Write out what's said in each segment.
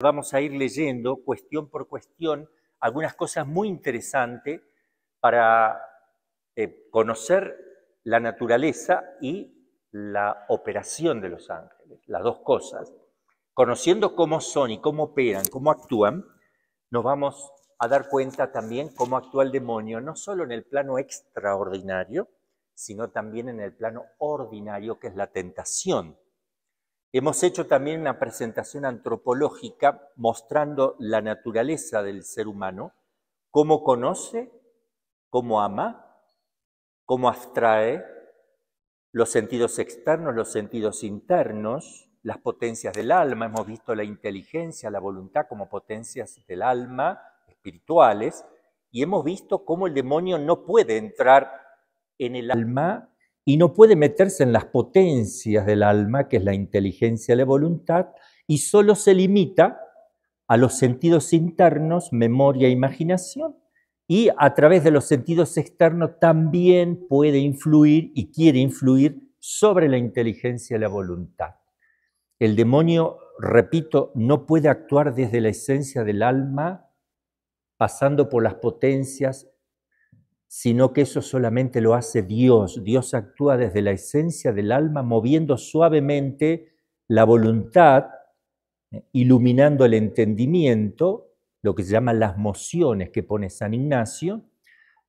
Vamos a ir leyendo cuestión por cuestión algunas cosas muy interesantes para eh, conocer la naturaleza y la operación de los ángeles, las dos cosas. Conociendo cómo son y cómo operan, cómo actúan, nos vamos a dar cuenta también cómo actúa el demonio, no solo en el plano extraordinario, sino también en el plano ordinario, que es la tentación. Hemos hecho también una presentación antropológica mostrando la naturaleza del ser humano, cómo conoce, cómo ama, cómo abstrae los sentidos externos, los sentidos internos, las potencias del alma. Hemos visto la inteligencia, la voluntad como potencias del alma espirituales y hemos visto cómo el demonio no puede entrar en el alma y no puede meterse en las potencias del alma, que es la inteligencia, la voluntad, y solo se limita a los sentidos internos, memoria e imaginación. Y a través de los sentidos externos también puede influir y quiere influir sobre la inteligencia y la voluntad. El demonio, repito, no puede actuar desde la esencia del alma, pasando por las potencias sino que eso solamente lo hace Dios. Dios actúa desde la esencia del alma, moviendo suavemente la voluntad, eh, iluminando el entendimiento, lo que se llaman las mociones que pone San Ignacio,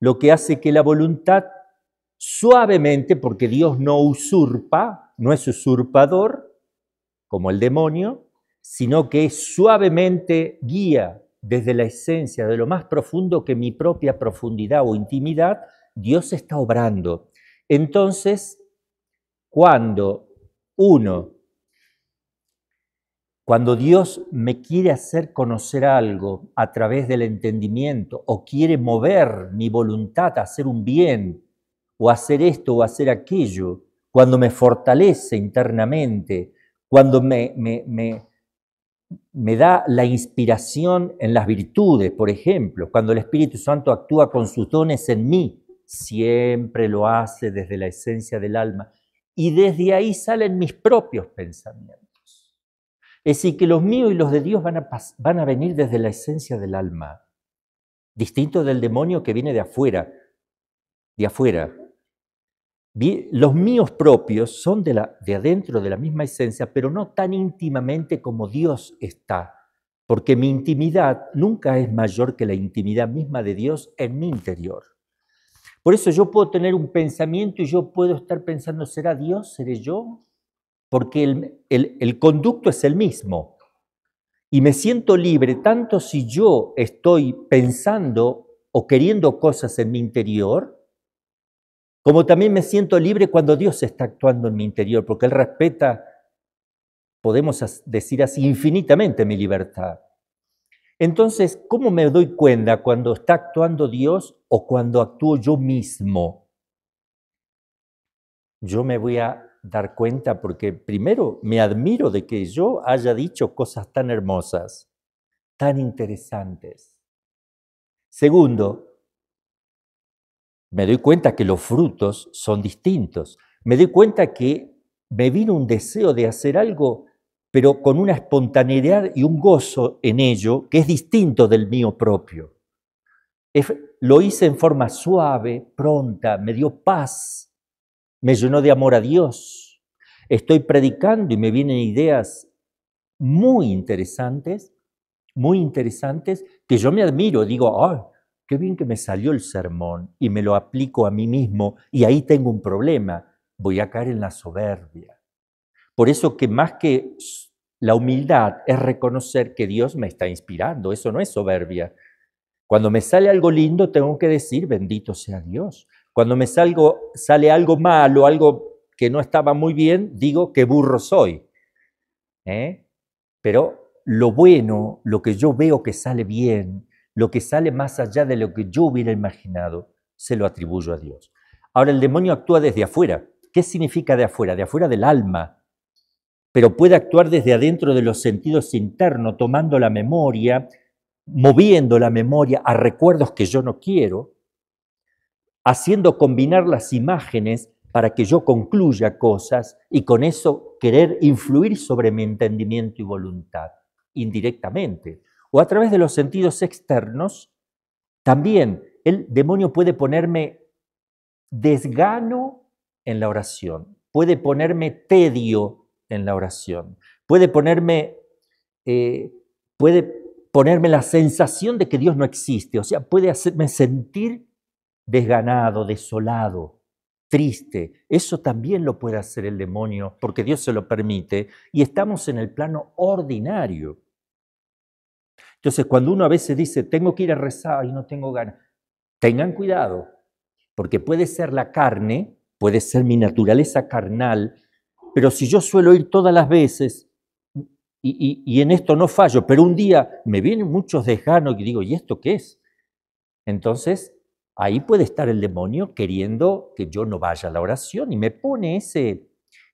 lo que hace que la voluntad suavemente, porque Dios no usurpa, no es usurpador, como el demonio, sino que suavemente guía desde la esencia, de lo más profundo que mi propia profundidad o intimidad, Dios está obrando. Entonces, cuando uno, cuando Dios me quiere hacer conocer algo a través del entendimiento o quiere mover mi voluntad a hacer un bien o hacer esto o hacer aquello, cuando me fortalece internamente, cuando me, me me da la inspiración en las virtudes, por ejemplo, cuando el Espíritu Santo actúa con sus dones en mí, siempre lo hace desde la esencia del alma y desde ahí salen mis propios pensamientos. Es decir, que los míos y los de Dios van a, van a venir desde la esencia del alma, distinto del demonio que viene de afuera, de afuera, los míos propios son de, la, de adentro de la misma esencia, pero no tan íntimamente como Dios está, porque mi intimidad nunca es mayor que la intimidad misma de Dios en mi interior. Por eso yo puedo tener un pensamiento y yo puedo estar pensando, ¿será Dios? ¿Seré yo? Porque el, el conducto es el mismo. Y me siento libre tanto si yo estoy pensando o queriendo cosas en mi interior, como también me siento libre cuando Dios está actuando en mi interior, porque Él respeta, podemos decir así, infinitamente mi libertad. Entonces, ¿cómo me doy cuenta cuando está actuando Dios o cuando actúo yo mismo? Yo me voy a dar cuenta porque primero me admiro de que yo haya dicho cosas tan hermosas, tan interesantes. Segundo, me doy cuenta que los frutos son distintos. Me doy cuenta que me vino un deseo de hacer algo, pero con una espontaneidad y un gozo en ello que es distinto del mío propio. lo hice en forma suave, pronta, me dio paz, me llenó de amor a Dios. Estoy predicando y me vienen ideas muy interesantes, muy interesantes, que yo me admiro, digo, oh, qué bien que me salió el sermón y me lo aplico a mí mismo y ahí tengo un problema, voy a caer en la soberbia. Por eso que más que la humildad es reconocer que Dios me está inspirando, eso no es soberbia. Cuando me sale algo lindo tengo que decir, bendito sea Dios. Cuando me salgo, sale algo malo, algo que no estaba muy bien, digo, qué burro soy. ¿eh? Pero lo bueno, lo que yo veo que sale bien, lo que sale más allá de lo que yo hubiera imaginado, se lo atribuyo a Dios. Ahora el demonio actúa desde afuera. ¿Qué significa de afuera? De afuera del alma, pero puede actuar desde adentro de los sentidos internos, tomando la memoria, moviendo la memoria a recuerdos que yo no quiero, haciendo combinar las imágenes para que yo concluya cosas y con eso querer influir sobre mi entendimiento y voluntad, indirectamente o a través de los sentidos externos, también el demonio puede ponerme desgano en la oración, puede ponerme tedio en la oración, puede ponerme, eh, puede ponerme la sensación de que Dios no existe, o sea, puede hacerme sentir desganado, desolado, triste. Eso también lo puede hacer el demonio porque Dios se lo permite y estamos en el plano ordinario. Entonces, cuando uno a veces dice, tengo que ir a rezar y no tengo ganas, tengan cuidado, porque puede ser la carne, puede ser mi naturaleza carnal, pero si yo suelo ir todas las veces y, en esto no fallo, pero un día me vienen muchos desganos y digo, ¿y esto qué es? Entonces, ahí puede estar el demonio queriendo que yo no vaya a la oración y me pone ese,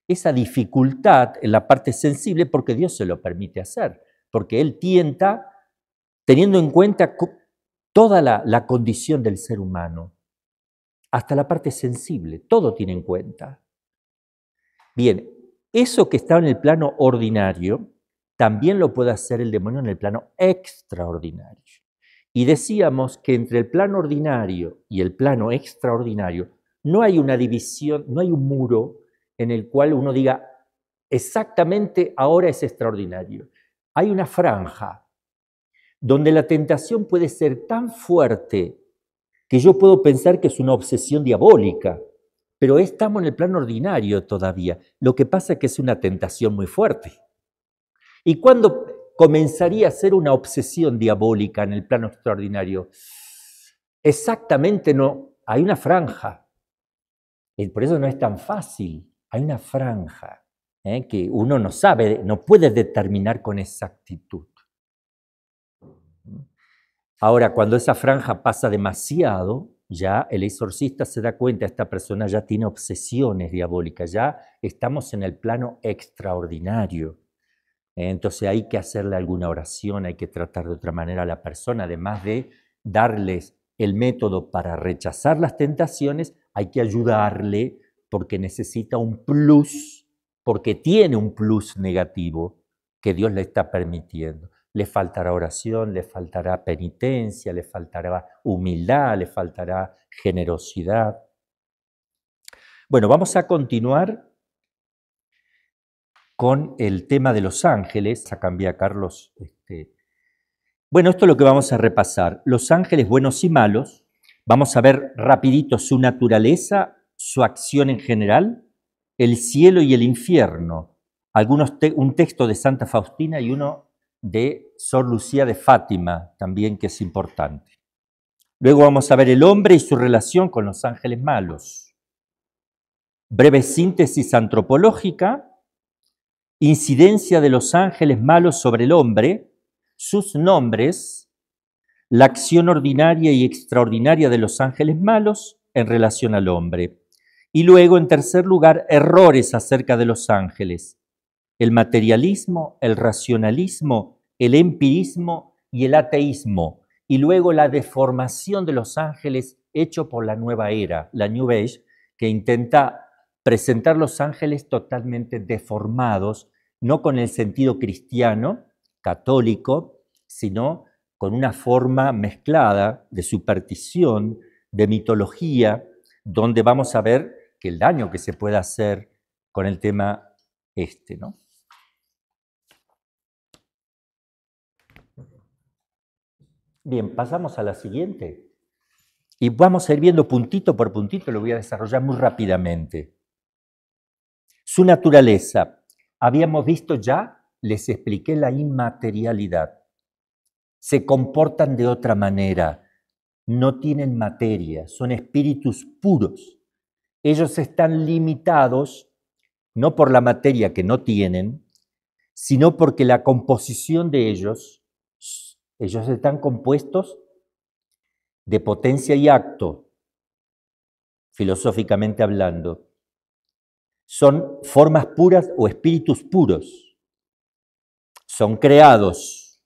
esa dificultad en la parte sensible porque Dios se lo permite hacer, porque Él tienta teniendo en cuenta toda la, condición del ser humano, hasta la parte sensible, todo tiene en cuenta. Bien, eso que está en el plano ordinario, también lo puede hacer el demonio en el plano extraordinario. Y decíamos que entre el plano ordinario y el plano extraordinario no hay una división, no hay un muro en el cual uno diga exactamente ahora es extraordinario. Hay una franja donde la tentación puede ser tan fuerte que yo puedo pensar que es una obsesión diabólica, pero estamos en el plano ordinario todavía. Lo que pasa es que es una tentación muy fuerte. ¿Y cuándo comenzaría a ser una obsesión diabólica en el plano extraordinario? Exactamente no, hay una franja. por eso no es tan fácil, hay una franja ¿eh? que uno no sabe, no puede determinar con exactitud. Ahora, cuando esa franja pasa demasiado, ya el exorcista se da cuenta, esta persona ya tiene obsesiones diabólicas, ya estamos en el plano extraordinario. Entonces hay que hacerle alguna oración, hay que tratar de otra manera a la persona, además de darles el método para rechazar las tentaciones, hay que ayudarle porque necesita un plus, porque tiene un plus negativo que Dios le está permitiendo le faltará oración, le faltará penitencia, le faltará humildad, le faltará generosidad. Bueno, vamos a continuar con el tema de los ángeles. A cambiar, Carlos. Este. Bueno, esto es lo que vamos a repasar. Los ángeles buenos y malos. Vamos a ver rapidito su naturaleza, su acción en general, el cielo y el infierno. Algunos un texto de Santa Faustina y uno de Sor Lucía de Fátima, también que es importante. Luego vamos a ver el hombre y su relación con los ángeles malos. Breve síntesis antropológica, incidencia de los ángeles malos sobre el hombre, sus nombres, la acción ordinaria y extraordinaria de los ángeles malos en relación al hombre. Y luego, en tercer lugar, errores acerca de los ángeles, el materialismo, el racionalismo el empirismo y el ateísmo, y luego la deformación de los ángeles hecho por la nueva era, la New Age, que intenta presentar los ángeles totalmente deformados, no con el sentido cristiano, católico, sino con una forma mezclada de superstición, de mitología, donde vamos a ver que el daño que se puede hacer con el tema este, ¿no? Bien, pasamos a la siguiente. Y vamos a ir viendo puntito por puntito, lo voy a desarrollar muy rápidamente. Su naturaleza. Habíamos visto ya, les expliqué la inmaterialidad. Se comportan de otra manera, no tienen materia, son espíritus puros. Ellos están limitados no por la materia que no tienen, sino porque la composición de ellos ellos están compuestos de potencia y acto, filosóficamente hablando. Son formas puras o espíritus puros. Son creados.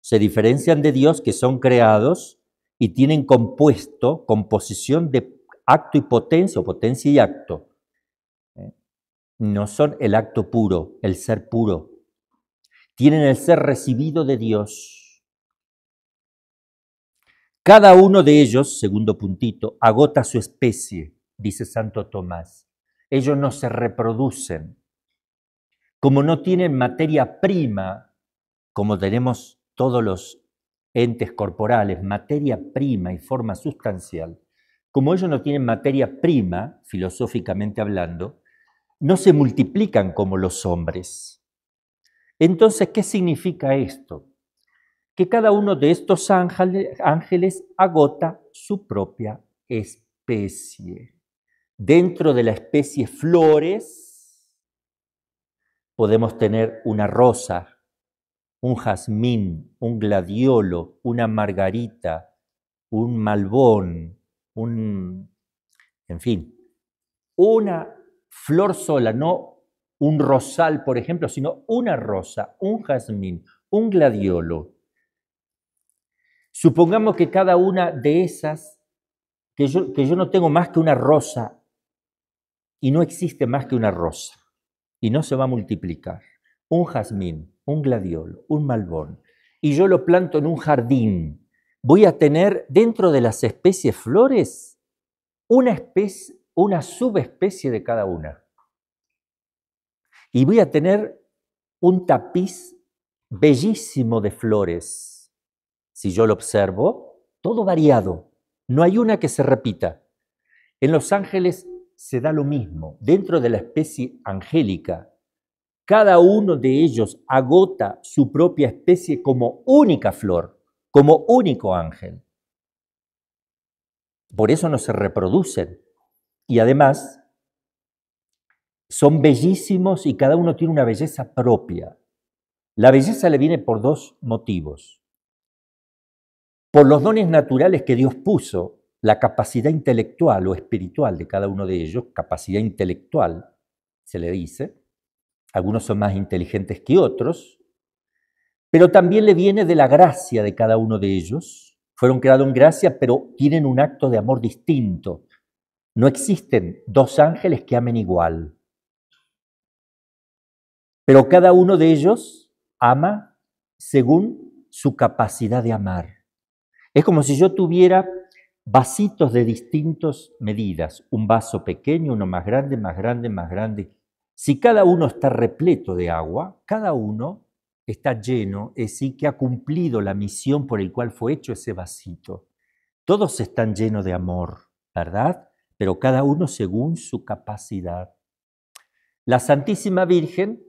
Se diferencian de Dios que son creados y tienen compuesto, composición de acto y potencia, o potencia y acto. ¿Eh? No son el acto puro, el ser puro. Tienen el ser recibido de Dios cada uno de ellos, segundo puntito, agota su especie, dice Santo Tomás. Ellos no se reproducen. Como no tienen materia prima, como tenemos todos los entes corporales, materia prima y forma sustancial, como ellos no tienen materia prima, filosóficamente hablando, no se multiplican como los hombres. Entonces, ¿qué significa esto? que cada uno de estos ángeles agota su propia especie. Dentro de la especie flores podemos tener una rosa, un jazmín, un gladiolo, una margarita, un malbón, un... en fin, una flor sola, no un rosal, por ejemplo, sino una rosa, un jazmín, un gladiolo, Supongamos que cada una de esas, que yo, no tengo más que una rosa, y no existe más que una rosa, y no se va a multiplicar. Un jazmín, un gladiol, un malbón, y yo lo planto en un jardín, voy a tener dentro de las especies flores una, especie, una subespecie de cada una. Y voy a tener un tapiz bellísimo de flores si yo lo observo, todo variado. No hay una que se repita. En los ángeles se da lo mismo. Dentro de la especie angélica, cada uno de ellos agota su propia especie como única flor, como único ángel. Por eso no se reproducen. Y además, son bellísimos y cada uno tiene una belleza propia. La belleza le viene por dos motivos por los dones naturales que Dios puso, la capacidad intelectual o espiritual de cada uno de ellos, capacidad intelectual, se le dice, algunos son más inteligentes que otros, pero también le viene de la gracia de cada uno de ellos. Fueron creados en gracia, pero tienen un acto de amor distinto. No existen dos ángeles que amen igual. Pero cada uno de ellos ama según su capacidad de amar. Es como si yo tuviera vasitos de distintas medidas, un vaso pequeño, uno más grande, más grande, más grande. Si cada uno está repleto de agua, cada uno está lleno, es decir, que ha cumplido la misión por el cual fue hecho ese vasito. Todos están llenos de amor, ¿verdad? Pero cada uno según su capacidad. La Santísima Virgen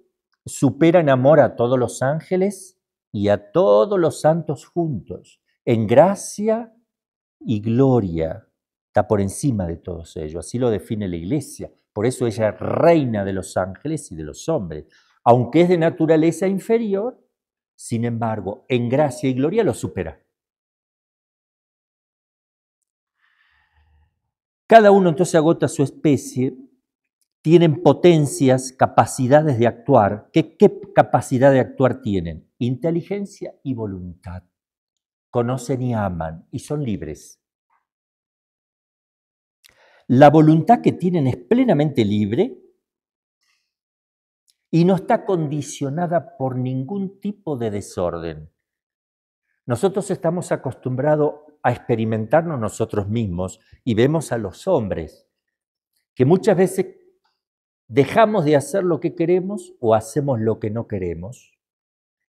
supera en amor a todos los ángeles y a todos los santos juntos en gracia y gloria. Está por encima de todos ellos, así lo define la iglesia. Por eso ella es reina de los ángeles y de los hombres. Aunque es de naturaleza inferior, sin embargo, en gracia y gloria lo supera. Cada uno entonces agota su especie, tienen potencias, capacidades de actuar. ¿Qué, capacidad de actuar tienen? Inteligencia y voluntad conocen y aman y son libres. La voluntad que tienen es plenamente libre y no está condicionada por ningún tipo de desorden. Nosotros estamos acostumbrados a experimentarnos nosotros mismos y vemos a los hombres que muchas veces dejamos de hacer lo que queremos o hacemos lo que no queremos.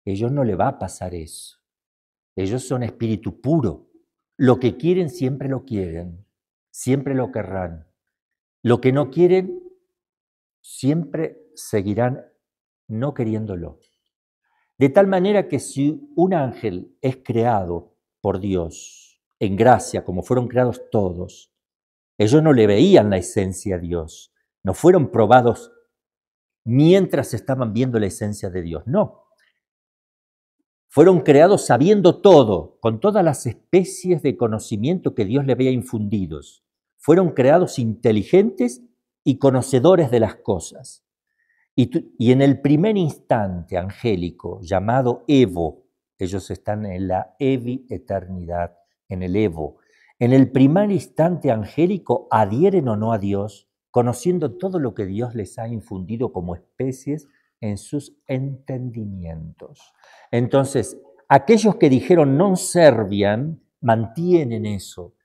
A ellos no le va a pasar eso. Ellos son espíritu puro. Lo que quieren siempre lo quieren, siempre lo querrán. Lo que no quieren, siempre seguirán no queriéndolo. De tal manera que si un ángel es creado por Dios, en gracia, como fueron creados todos, ellos no le veían la esencia a Dios, no fueron probados mientras estaban viendo la esencia de Dios, no fueron creados sabiendo todo, con todas las especies de conocimiento que Dios le había infundido. Fueron creados inteligentes y conocedores de las cosas. Y, en el primer instante angélico, llamado Evo, ellos están en la Evi eternidad, en el Evo, en el primer instante angélico adhieren o no a Dios, conociendo todo lo que Dios les ha infundido como especies en sus entendimientos. Entonces, aquellos que dijeron no servían mantienen eso.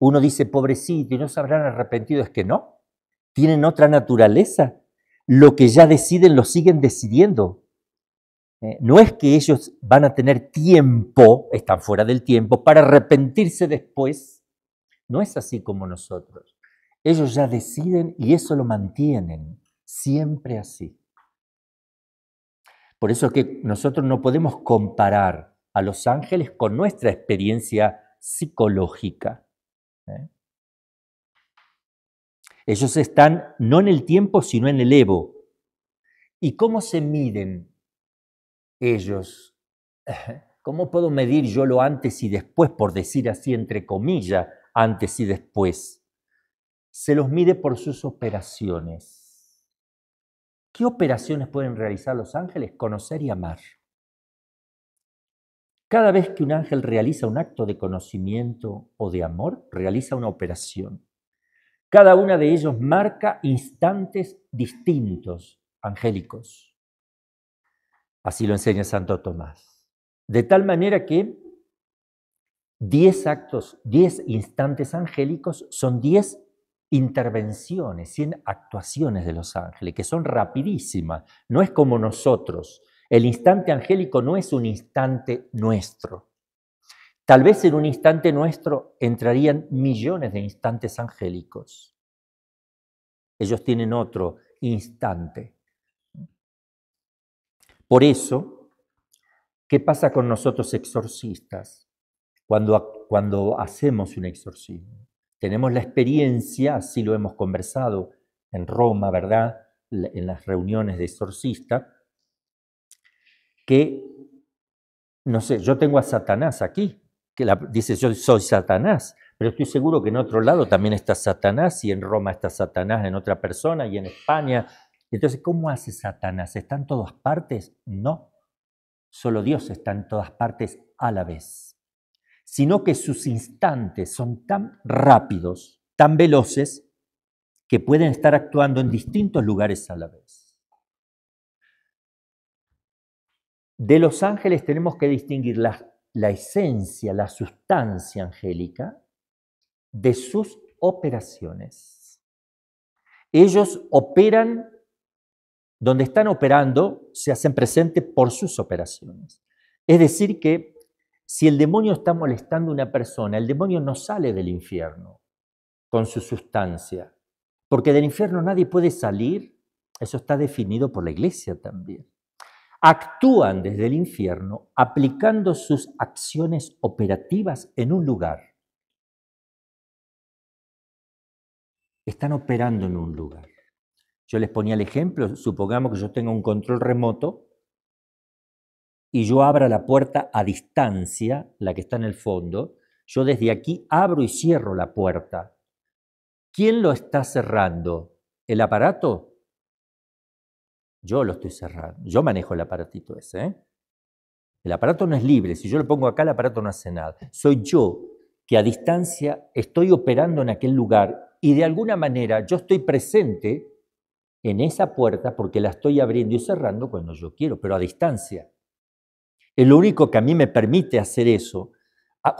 Uno dice, pobrecito, y no se habrán arrepentido. Es que no, tienen otra naturaleza. Lo que ya deciden lo siguen decidiendo. Eh, no es que ellos van a tener tiempo, están fuera del tiempo, para arrepentirse después. No es así como nosotros. Ellos ya deciden y eso lo mantienen, siempre así. Por eso es que nosotros no podemos comparar a los ángeles con nuestra experiencia psicológica. ¿eh? Ellos están no en el tiempo, sino en el Evo. ¿Y cómo se miden ellos? ¿Cómo puedo medir yo lo antes y después, por decir así, entre comillas, antes y después? Se los mide por sus operaciones. ¿Qué operaciones pueden realizar los ángeles? Conocer y amar. Cada vez que un ángel realiza un acto de conocimiento o de amor, realiza una operación. Cada una de ellos marca instantes distintos, angélicos. Así lo enseña Santo Tomás. De tal manera que 10 actos, 10 instantes angélicos son 10 intervenciones, 100 actuaciones de los ángeles, que son rapidísimas, no es como nosotros. El instante angélico no es un instante nuestro. Tal vez en un instante nuestro entrarían millones de instantes angélicos. Ellos tienen otro instante. Por eso, ¿qué pasa con nosotros exorcistas cuando, cuando hacemos un exorcismo? Tenemos la experiencia, así lo hemos conversado en Roma, ¿verdad? En las reuniones de exorcista, que, no sé, yo tengo a Satanás aquí, que la, dice yo soy Satanás, pero estoy seguro que en otro lado también está Satanás y en Roma está Satanás en otra persona y en España. Entonces, ¿cómo hace Satanás? ¿Está en todas partes? No, solo Dios está en todas partes a la vez sino que sus instantes son tan rápidos, tan veloces, que pueden estar actuando en distintos lugares a la vez. De los ángeles tenemos que distinguir la, esencia, la sustancia angélica de sus operaciones. Ellos operan donde están operando, se hacen presente por sus operaciones. Es decir, que si el demonio está molestando a una persona, el demonio no sale del infierno con su sustancia, porque del infierno nadie puede salir, eso está definido por la iglesia también. Actúan desde el infierno aplicando sus acciones operativas en un lugar. Están operando en un lugar. Yo les ponía el ejemplo, supongamos que yo tengo un control remoto y yo abro la puerta a distancia, la que está en el fondo, yo desde aquí abro y cierro la puerta. ¿Quién lo está cerrando? ¿El aparato? Yo lo estoy cerrando. Yo manejo el aparatito ese. ¿eh? El aparato no es libre. Si yo lo pongo acá, el aparato no hace nada. Soy yo que a distancia estoy operando en aquel lugar y de alguna manera yo estoy presente en esa puerta porque la estoy abriendo y cerrando cuando yo quiero, pero a distancia. El único que a mí me permite hacer eso,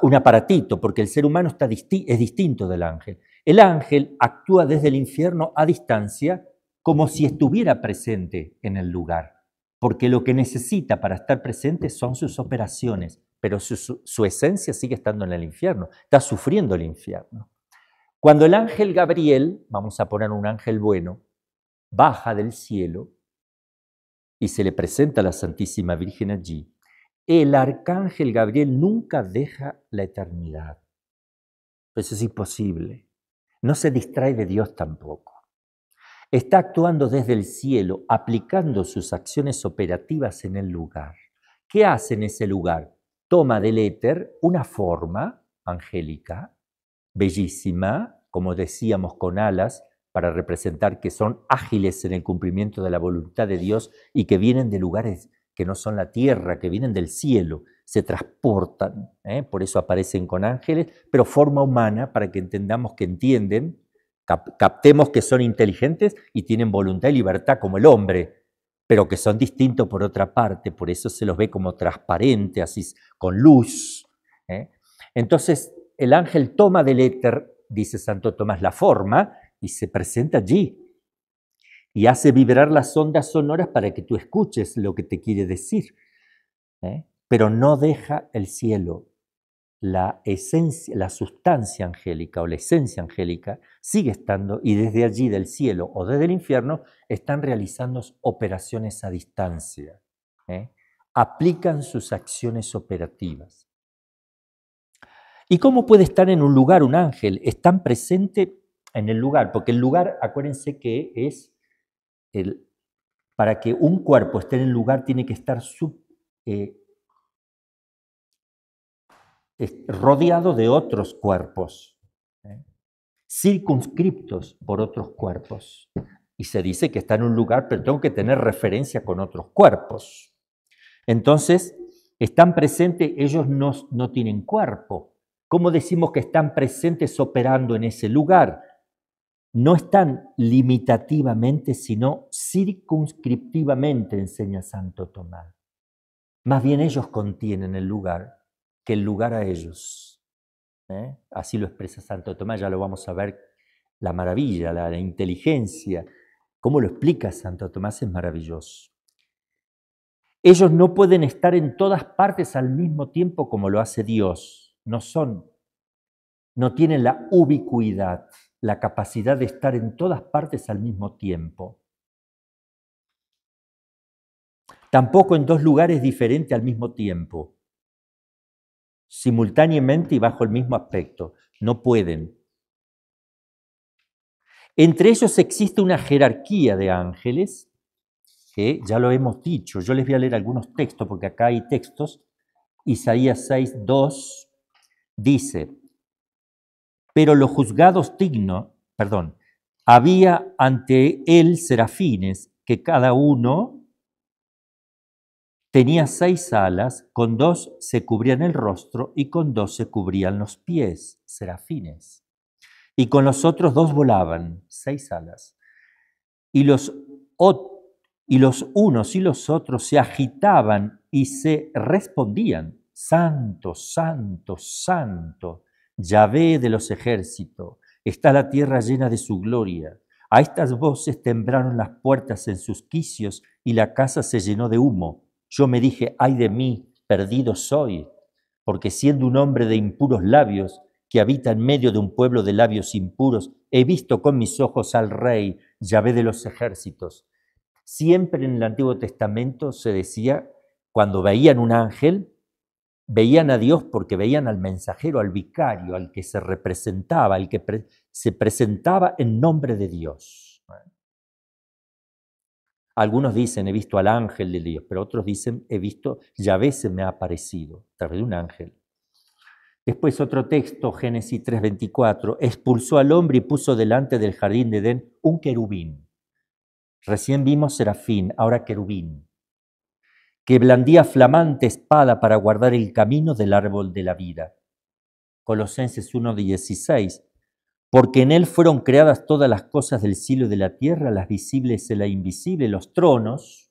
un aparatito, porque el ser humano está es distinto del ángel. El ángel actúa desde el infierno a distancia como si estuviera presente en el lugar, porque lo que necesita para estar presente son sus operaciones, pero su, su esencia sigue estando en el infierno, está sufriendo el infierno. Cuando el ángel Gabriel, vamos a poner un ángel bueno, baja del cielo y se le presenta a la Santísima Virgen allí, el arcángel Gabriel nunca deja la eternidad. Eso es imposible. No se distrae de Dios tampoco. Está actuando desde el cielo, aplicando sus acciones operativas en el lugar. ¿Qué hace en ese lugar? Toma del éter una forma angélica, bellísima, como decíamos, con alas, para representar que son ágiles en el cumplimiento de la voluntad de Dios y que vienen de lugares que no son la tierra, que vienen del cielo, se transportan, ¿eh? por eso aparecen con ángeles, pero forma humana para que entendamos que entienden, captemos que son inteligentes y tienen voluntad y libertad como el hombre, pero que son distintos por otra parte, por eso se los ve como transparentes, así con luz. ¿eh? Entonces el ángel toma del éter, dice Santo Tomás, la forma y se presenta allí, y hace vibrar las ondas sonoras para que tú escuches lo que te quiere decir. ¿eh? Pero no deja el cielo. La esencia, la sustancia angélica o la esencia angélica sigue estando y desde allí, del cielo o desde el infierno, están realizando operaciones a distancia. ¿eh? Aplican sus acciones operativas. ¿Y cómo puede estar en un lugar un ángel? Están presente en el lugar, porque el lugar, acuérdense que es el, para que un cuerpo esté en el lugar tiene que estar eh, rodeado de otros cuerpos, ¿eh? circunscriptos por otros cuerpos. Y se dice que está en un lugar, pero tengo que tener referencia con otros cuerpos. Entonces, están presentes, ellos no, no tienen cuerpo. ¿Cómo decimos que están presentes operando en ese lugar? no están limitativamente, sino circunscriptivamente, enseña Santo Tomás. Más bien ellos contienen el lugar que el lugar a ellos. ¿eh? Así lo expresa Santo Tomás, ya lo vamos a ver, la maravilla, la, la inteligencia, cómo lo explica Santo Tomás es maravilloso. Ellos no pueden estar en todas partes al mismo tiempo como lo hace Dios, no son, no tienen la ubicuidad la capacidad de estar en todas partes al mismo tiempo. Tampoco en dos lugares diferentes al mismo tiempo. Simultáneamente y bajo el mismo aspecto. No pueden. Entre ellos existe una jerarquía de ángeles, que ya lo hemos dicho. Yo les voy a leer algunos textos porque acá hay textos. Isaías 6, 2 dice, pero los juzgados dignos, perdón, había ante él serafines que cada uno tenía seis alas, con dos se cubrían el rostro y con dos se cubrían los pies, serafines. Y con los otros dos volaban, seis alas. Y los, y los unos y los otros se agitaban y se respondían, Santo, Santo, Santo Yahvé de los ejércitos, está la tierra llena de su gloria. A estas voces temblaron las puertas en sus quicios y la casa se llenó de humo. Yo me dije, ay de mí, perdido soy, porque siendo un hombre de impuros labios, que habita en medio de un pueblo de labios impuros, he visto con mis ojos al rey, Yahvé de los ejércitos. Siempre en el Antiguo Testamento se decía, cuando veían un ángel, veían a Dios porque veían al mensajero, al vicario, al que se representaba, al que se presentaba en nombre de Dios. Algunos dicen, he visto al ángel de Dios, pero otros dicen, he visto, ya veces me ha aparecido a través de un ángel. Después otro texto, Génesis 3:24, expulsó al hombre y puso delante del jardín de Edén un querubín. Recién vimos serafín, ahora querubín que blandía flamante espada para guardar el camino del árbol de la vida. Colosenses 1:16, porque en él fueron creadas todas las cosas del cielo y de la tierra, las visibles y las invisibles, los tronos,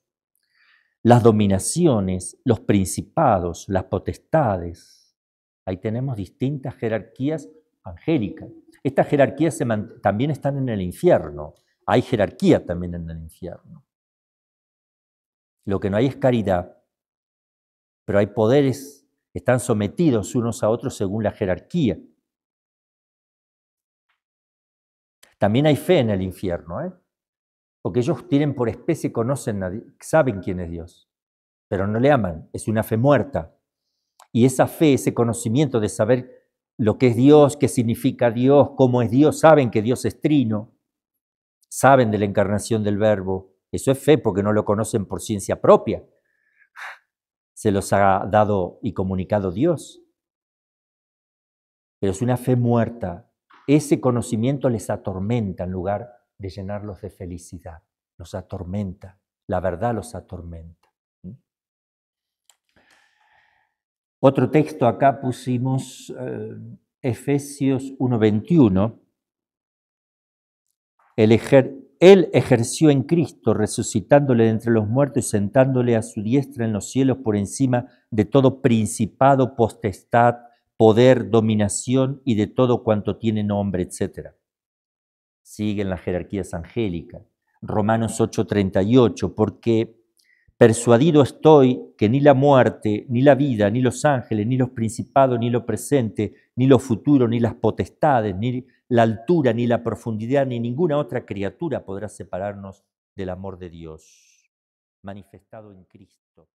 las dominaciones, los principados, las potestades. Ahí tenemos distintas jerarquías angélicas. Estas jerarquías también están en el infierno. Hay jerarquía también en el infierno. Lo que no hay es caridad, pero hay poderes que están sometidos unos a otros según la jerarquía. También hay fe en el infierno, ¿eh? porque ellos tienen por especie, conocen, saben quién es Dios, pero no le aman, es una fe muerta. Y esa fe, ese conocimiento de saber lo que es Dios, qué significa Dios, cómo es Dios, saben que Dios es trino, saben de la encarnación del Verbo, eso es fe porque no lo conocen por ciencia propia. Se los ha dado y comunicado Dios. Pero es una fe muerta. Ese conocimiento les atormenta en lugar de llenarlos de felicidad. Los atormenta. La verdad los atormenta. ¿Mm? Otro texto acá pusimos eh, Efesios 1.21. El él ejerció en Cristo, resucitándole de entre los muertos y sentándole a su diestra en los cielos por encima de todo principado, potestad, poder, dominación y de todo cuanto tiene nombre, etc. Siguen las jerarquías angélicas. Romanos 8:38, porque Persuadido estoy que ni la muerte, ni la vida, ni los ángeles, ni los principados, ni lo presente, ni lo futuro, ni las potestades, ni la altura, ni la profundidad, ni ninguna otra criatura podrá separarnos del amor de Dios, manifestado en Cristo.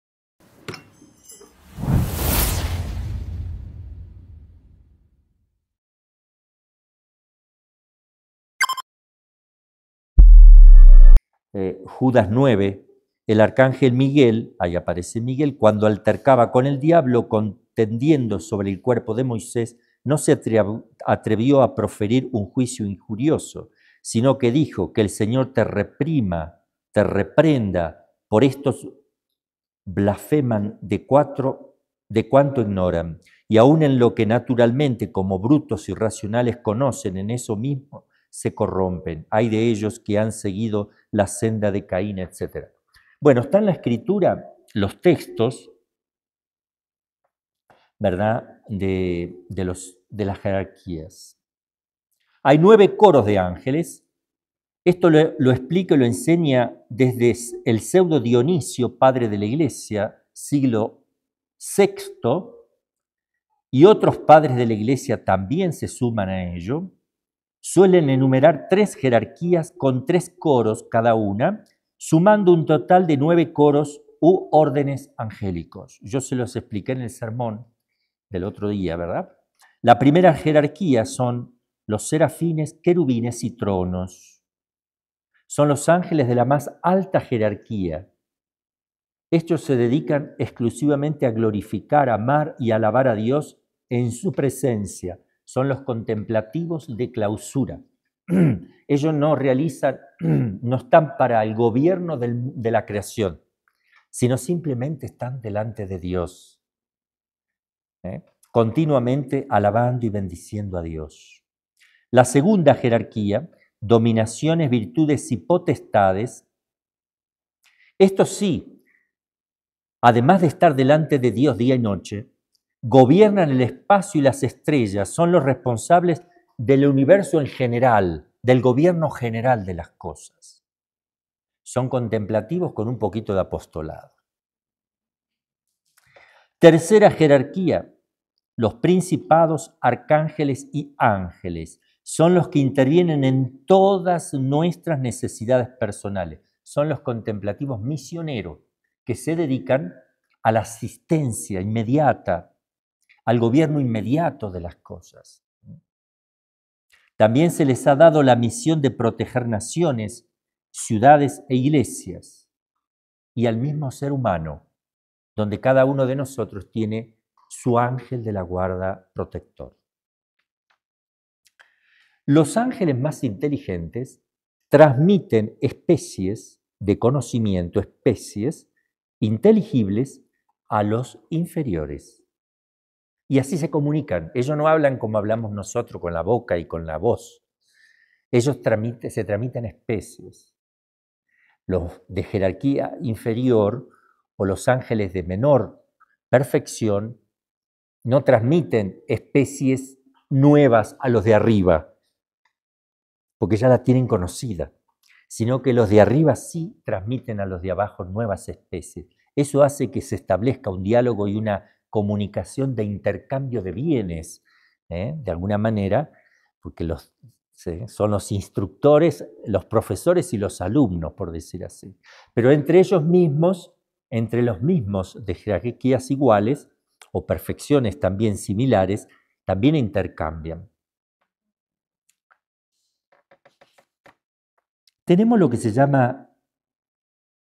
Eh, Judas 9, el arcángel Miguel, ahí aparece Miguel, cuando altercaba con el diablo contendiendo sobre el cuerpo de Moisés, no se atrevió a proferir un juicio injurioso, sino que dijo que el Señor te reprima, te reprenda, por estos blasfeman de, cuatro, de cuanto ignoran, y aun en lo que naturalmente como brutos irracionales conocen en eso mismo, se corrompen. Hay de ellos que han seguido la senda de Caín, etc. Bueno, está en la escritura los textos, ¿verdad?, de, las jerarquías. Hay nueve coros de ángeles. Esto lo, explica y lo enseña desde el pseudo Dionisio, padre de la iglesia, siglo VI, y otros padres de la iglesia también se suman a ello, suelen enumerar tres jerarquías con tres coros cada una, sumando un total de nueve coros u órdenes angélicos. Yo se los expliqué en el sermón del otro día, ¿verdad? La primera jerarquía son los serafines, querubines y tronos. Son los ángeles de la más alta jerarquía. Estos se dedican exclusivamente a glorificar, amar y alabar a Dios en su presencia. Son los contemplativos de clausura. Ellos no realizan no están para el gobierno de la creación, sino simplemente están delante de Dios, ¿eh? continuamente alabando y bendiciendo a Dios. La segunda jerarquía, dominaciones, virtudes y potestades, esto sí, además de estar delante de Dios día y noche, gobiernan el espacio y las estrellas, son los responsables del universo en general del gobierno general de las cosas. Son contemplativos con un poquito de apostolado. Tercera jerarquía, los principados, arcángeles y ángeles. Son los que intervienen en todas nuestras necesidades personales. Son los contemplativos misioneros que se dedican a la asistencia inmediata, al gobierno inmediato de las cosas. También se les ha dado la misión de proteger naciones, ciudades e iglesias y al mismo ser humano, donde cada uno de nosotros tiene su ángel de la guarda protector. Los ángeles más inteligentes transmiten especies de conocimiento, especies inteligibles a los inferiores. Y así se comunican. Ellos no hablan como hablamos nosotros, con la boca y con la voz. Ellos se tramitan especies. Los de jerarquía inferior o los ángeles de menor perfección no transmiten especies nuevas a los de arriba, porque ya la tienen conocida, sino que los de arriba sí transmiten a los de abajo nuevas especies. Eso hace que se establezca un diálogo y una comunicación de intercambio de bienes, ¿eh? de alguna manera, porque los, son los instructores, los profesores y los alumnos, por decir así. Pero entre ellos mismos, entre los mismos de jerarquías iguales o perfecciones también similares, también intercambian. Tenemos lo que se llama,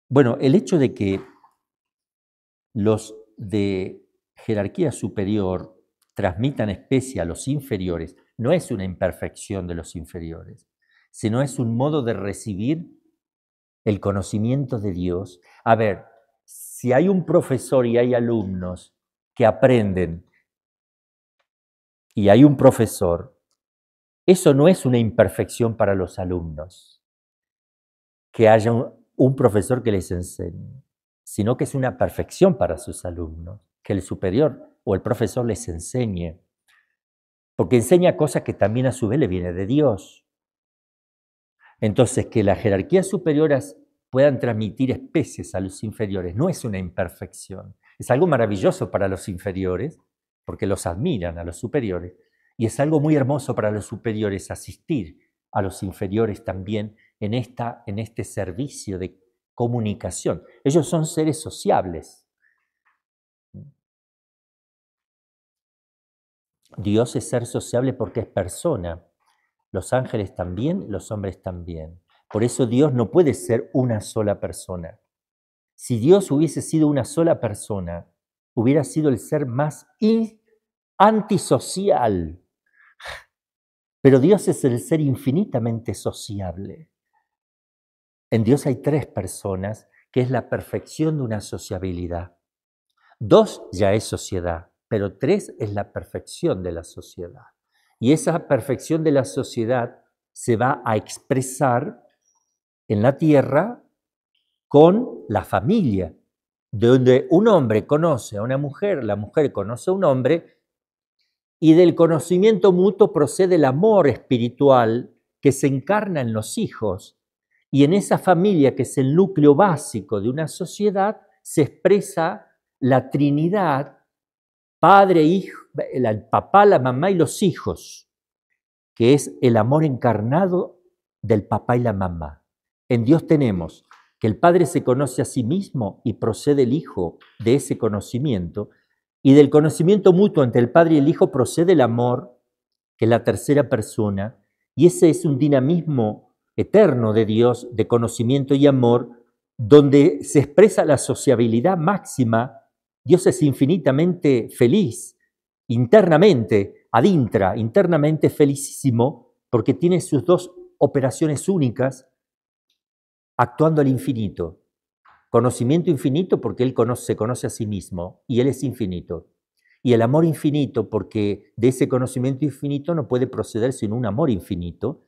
bueno, el hecho de que los de jerarquía superior transmitan especie a los inferiores no es una imperfección de los inferiores, sino es un modo de recibir el conocimiento de Dios. A ver, si hay un profesor y hay alumnos que aprenden y hay un profesor, eso no es una imperfección para los alumnos, que haya un, un profesor que les enseñe, sino que es una perfección para sus alumnos que el superior o el profesor les enseñe, porque enseña cosas que también a su vez le viene de Dios. Entonces, que las jerarquías superiores puedan transmitir especies a los inferiores no es una imperfección, es algo maravilloso para los inferiores, porque los admiran a los superiores, y es algo muy hermoso para los superiores asistir a los inferiores también en, esta, en este servicio de comunicación. Ellos son seres sociables, Dios es ser sociable porque es persona. Los ángeles también, los hombres también. Por eso Dios no puede ser una sola persona. Si Dios hubiese sido una sola persona, hubiera sido el ser más antisocial. Pero Dios es el ser infinitamente sociable. En Dios hay tres personas, que es la perfección de una sociabilidad. Dos ya es sociedad, pero tres es la perfección de la sociedad. Y esa perfección de la sociedad se va a expresar en la tierra con la familia, De donde un hombre conoce a una mujer, la mujer conoce a un hombre, y del conocimiento mutuo procede el amor espiritual que se encarna en los hijos. Y en esa familia, que es el núcleo básico de una sociedad, se expresa la Trinidad padre, hijo, el papá, la mamá y los hijos, que es el amor encarnado del papá y la mamá. En Dios tenemos que el Padre se conoce a sí mismo y procede el Hijo de ese conocimiento, y del conocimiento mutuo entre el Padre y el Hijo procede el amor, que es la tercera persona, y ese es un dinamismo eterno de Dios, de conocimiento y amor, donde se expresa la sociabilidad máxima Dios es infinitamente feliz, internamente, adintra, internamente felicísimo, porque tiene sus dos operaciones únicas actuando al infinito. Conocimiento infinito porque Él se conoce a sí mismo y Él es infinito. Y el amor infinito porque de ese conocimiento infinito no puede proceder sino un amor infinito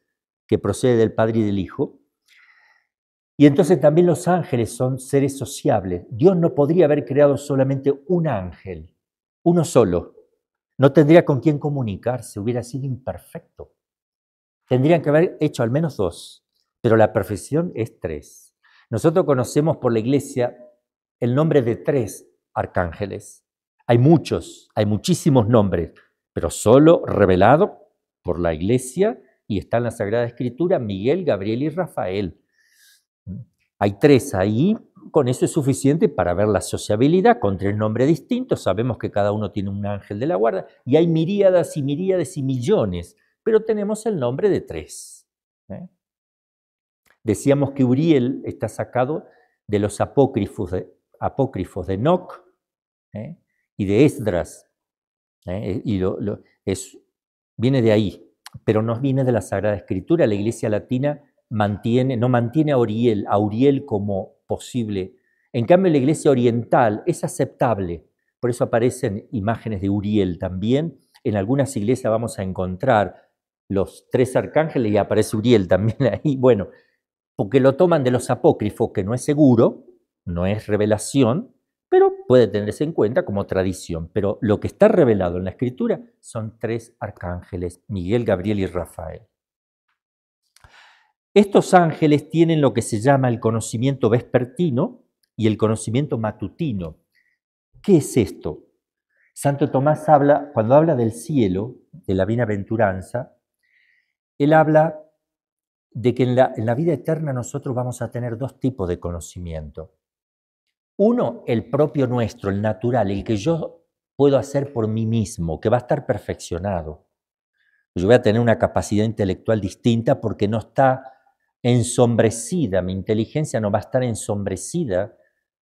que procede del Padre y del Hijo y entonces también los ángeles son seres sociables. Dios no podría haber creado solamente un ángel, uno solo. No tendría con quién comunicarse, hubiera sido imperfecto. Tendrían que haber hecho al menos dos, pero la perfección es tres. Nosotros conocemos por la iglesia el nombre de tres arcángeles. Hay muchos, hay muchísimos nombres, pero solo revelado por la iglesia y está en la Sagrada Escritura Miguel, Gabriel y Rafael. Hay tres ahí, con eso es suficiente para ver la sociabilidad con tres nombres distintos. Sabemos que cada uno tiene un ángel de la guarda y hay miríadas y miríades y millones, pero tenemos el nombre de tres. ¿eh? Decíamos que Uriel está sacado de los apócrifos de, apócrifos Enoch ¿eh? y de Esdras, ¿eh? y viene de ahí, pero no viene de la Sagrada Escritura. La Iglesia Latina mantiene, no mantiene a Uriel a Uriel como posible. En cambio, la iglesia oriental es aceptable. Por eso aparecen imágenes de Uriel también. En algunas iglesias vamos a encontrar los tres arcángeles y aparece Uriel también ahí. Bueno, porque lo toman de los apócrifos, que no es seguro, no es revelación, pero puede tenerse en cuenta como tradición. Pero lo que está revelado en la escritura son tres arcángeles, Miguel, Gabriel y Rafael. Estos ángeles tienen lo que se llama el conocimiento vespertino y el conocimiento matutino. ¿Qué es esto? Santo Tomás habla, cuando habla del cielo, de la bienaventuranza, él habla de que en la, vida eterna nosotros vamos a tener dos tipos de conocimiento. Uno, el propio nuestro, el natural, el que yo puedo hacer por mí mismo, que va a estar perfeccionado. Yo voy a tener una capacidad intelectual distinta porque no está ensombrecida, mi inteligencia no va a estar ensombrecida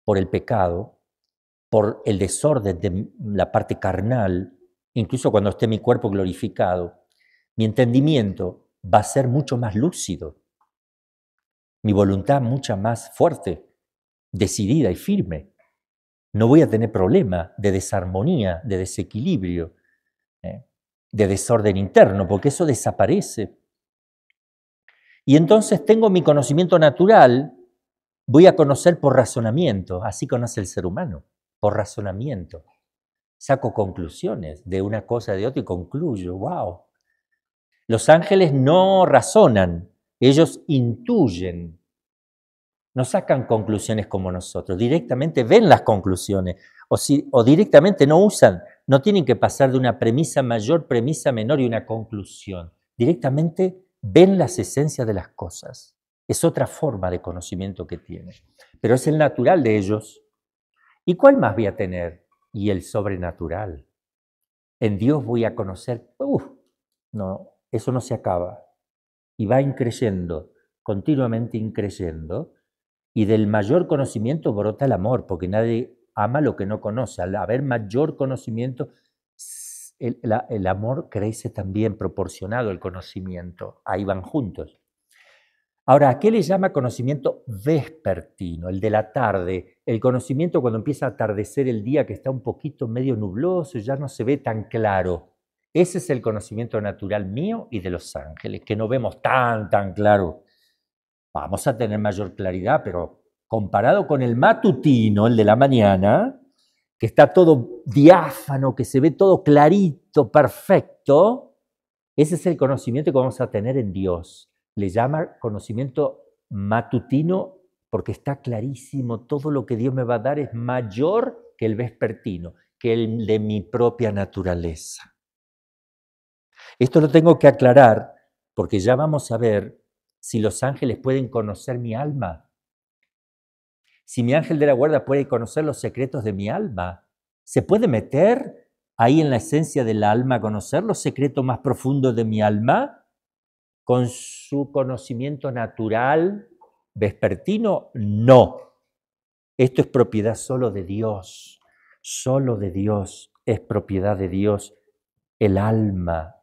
por el pecado, por el desorden de la parte carnal, incluso cuando esté mi cuerpo glorificado, mi entendimiento va a ser mucho más lúcido, mi voluntad mucha más fuerte, decidida y firme. No voy a tener problema de desarmonía, de desequilibrio, eh, de desorden interno, porque eso desaparece. Y entonces tengo mi conocimiento natural, voy a conocer por razonamiento, así conoce el ser humano, por razonamiento. Saco conclusiones de una cosa, de otra y concluyo, wow. Los ángeles no razonan, ellos intuyen, no sacan conclusiones como nosotros, directamente ven las conclusiones o, o directamente no usan, no tienen que pasar de una premisa mayor, premisa menor y una conclusión, directamente ven las esencias de las cosas. Es otra forma de conocimiento que tienen. Pero es el natural de ellos. ¿Y cuál más voy a tener? Y el sobrenatural. En Dios voy a conocer. Uf, no, eso no se acaba. Y va increyendo, continuamente increyendo. Y del mayor conocimiento brota el amor, porque nadie ama lo que no conoce. Al haber mayor conocimiento, el, amor crece también proporcionado al conocimiento. Ahí van juntos. Ahora, qué le llama conocimiento vespertino, el de la tarde? El conocimiento cuando empieza a atardecer el día que está un poquito medio nubloso, ya no se ve tan claro. Ese es el conocimiento natural mío y de los ángeles, que no vemos tan, tan claro. Vamos a tener mayor claridad, pero comparado con el matutino, el de la mañana, que está todo diáfano, que se ve todo clarito, perfecto, ese es el conocimiento que vamos a tener en Dios. Le llama conocimiento matutino porque está clarísimo, todo lo que Dios me va a dar es mayor que el vespertino, que el de mi propia naturaleza. Esto lo tengo que aclarar porque ya vamos a ver si los ángeles pueden conocer mi alma si mi ángel de la guarda puede conocer los secretos de mi alma, ¿se puede meter ahí en la esencia del alma, conocer los secretos más profundos de mi alma? Con su conocimiento natural vespertino, no. Esto es propiedad solo de Dios, solo de Dios, es propiedad de Dios el alma.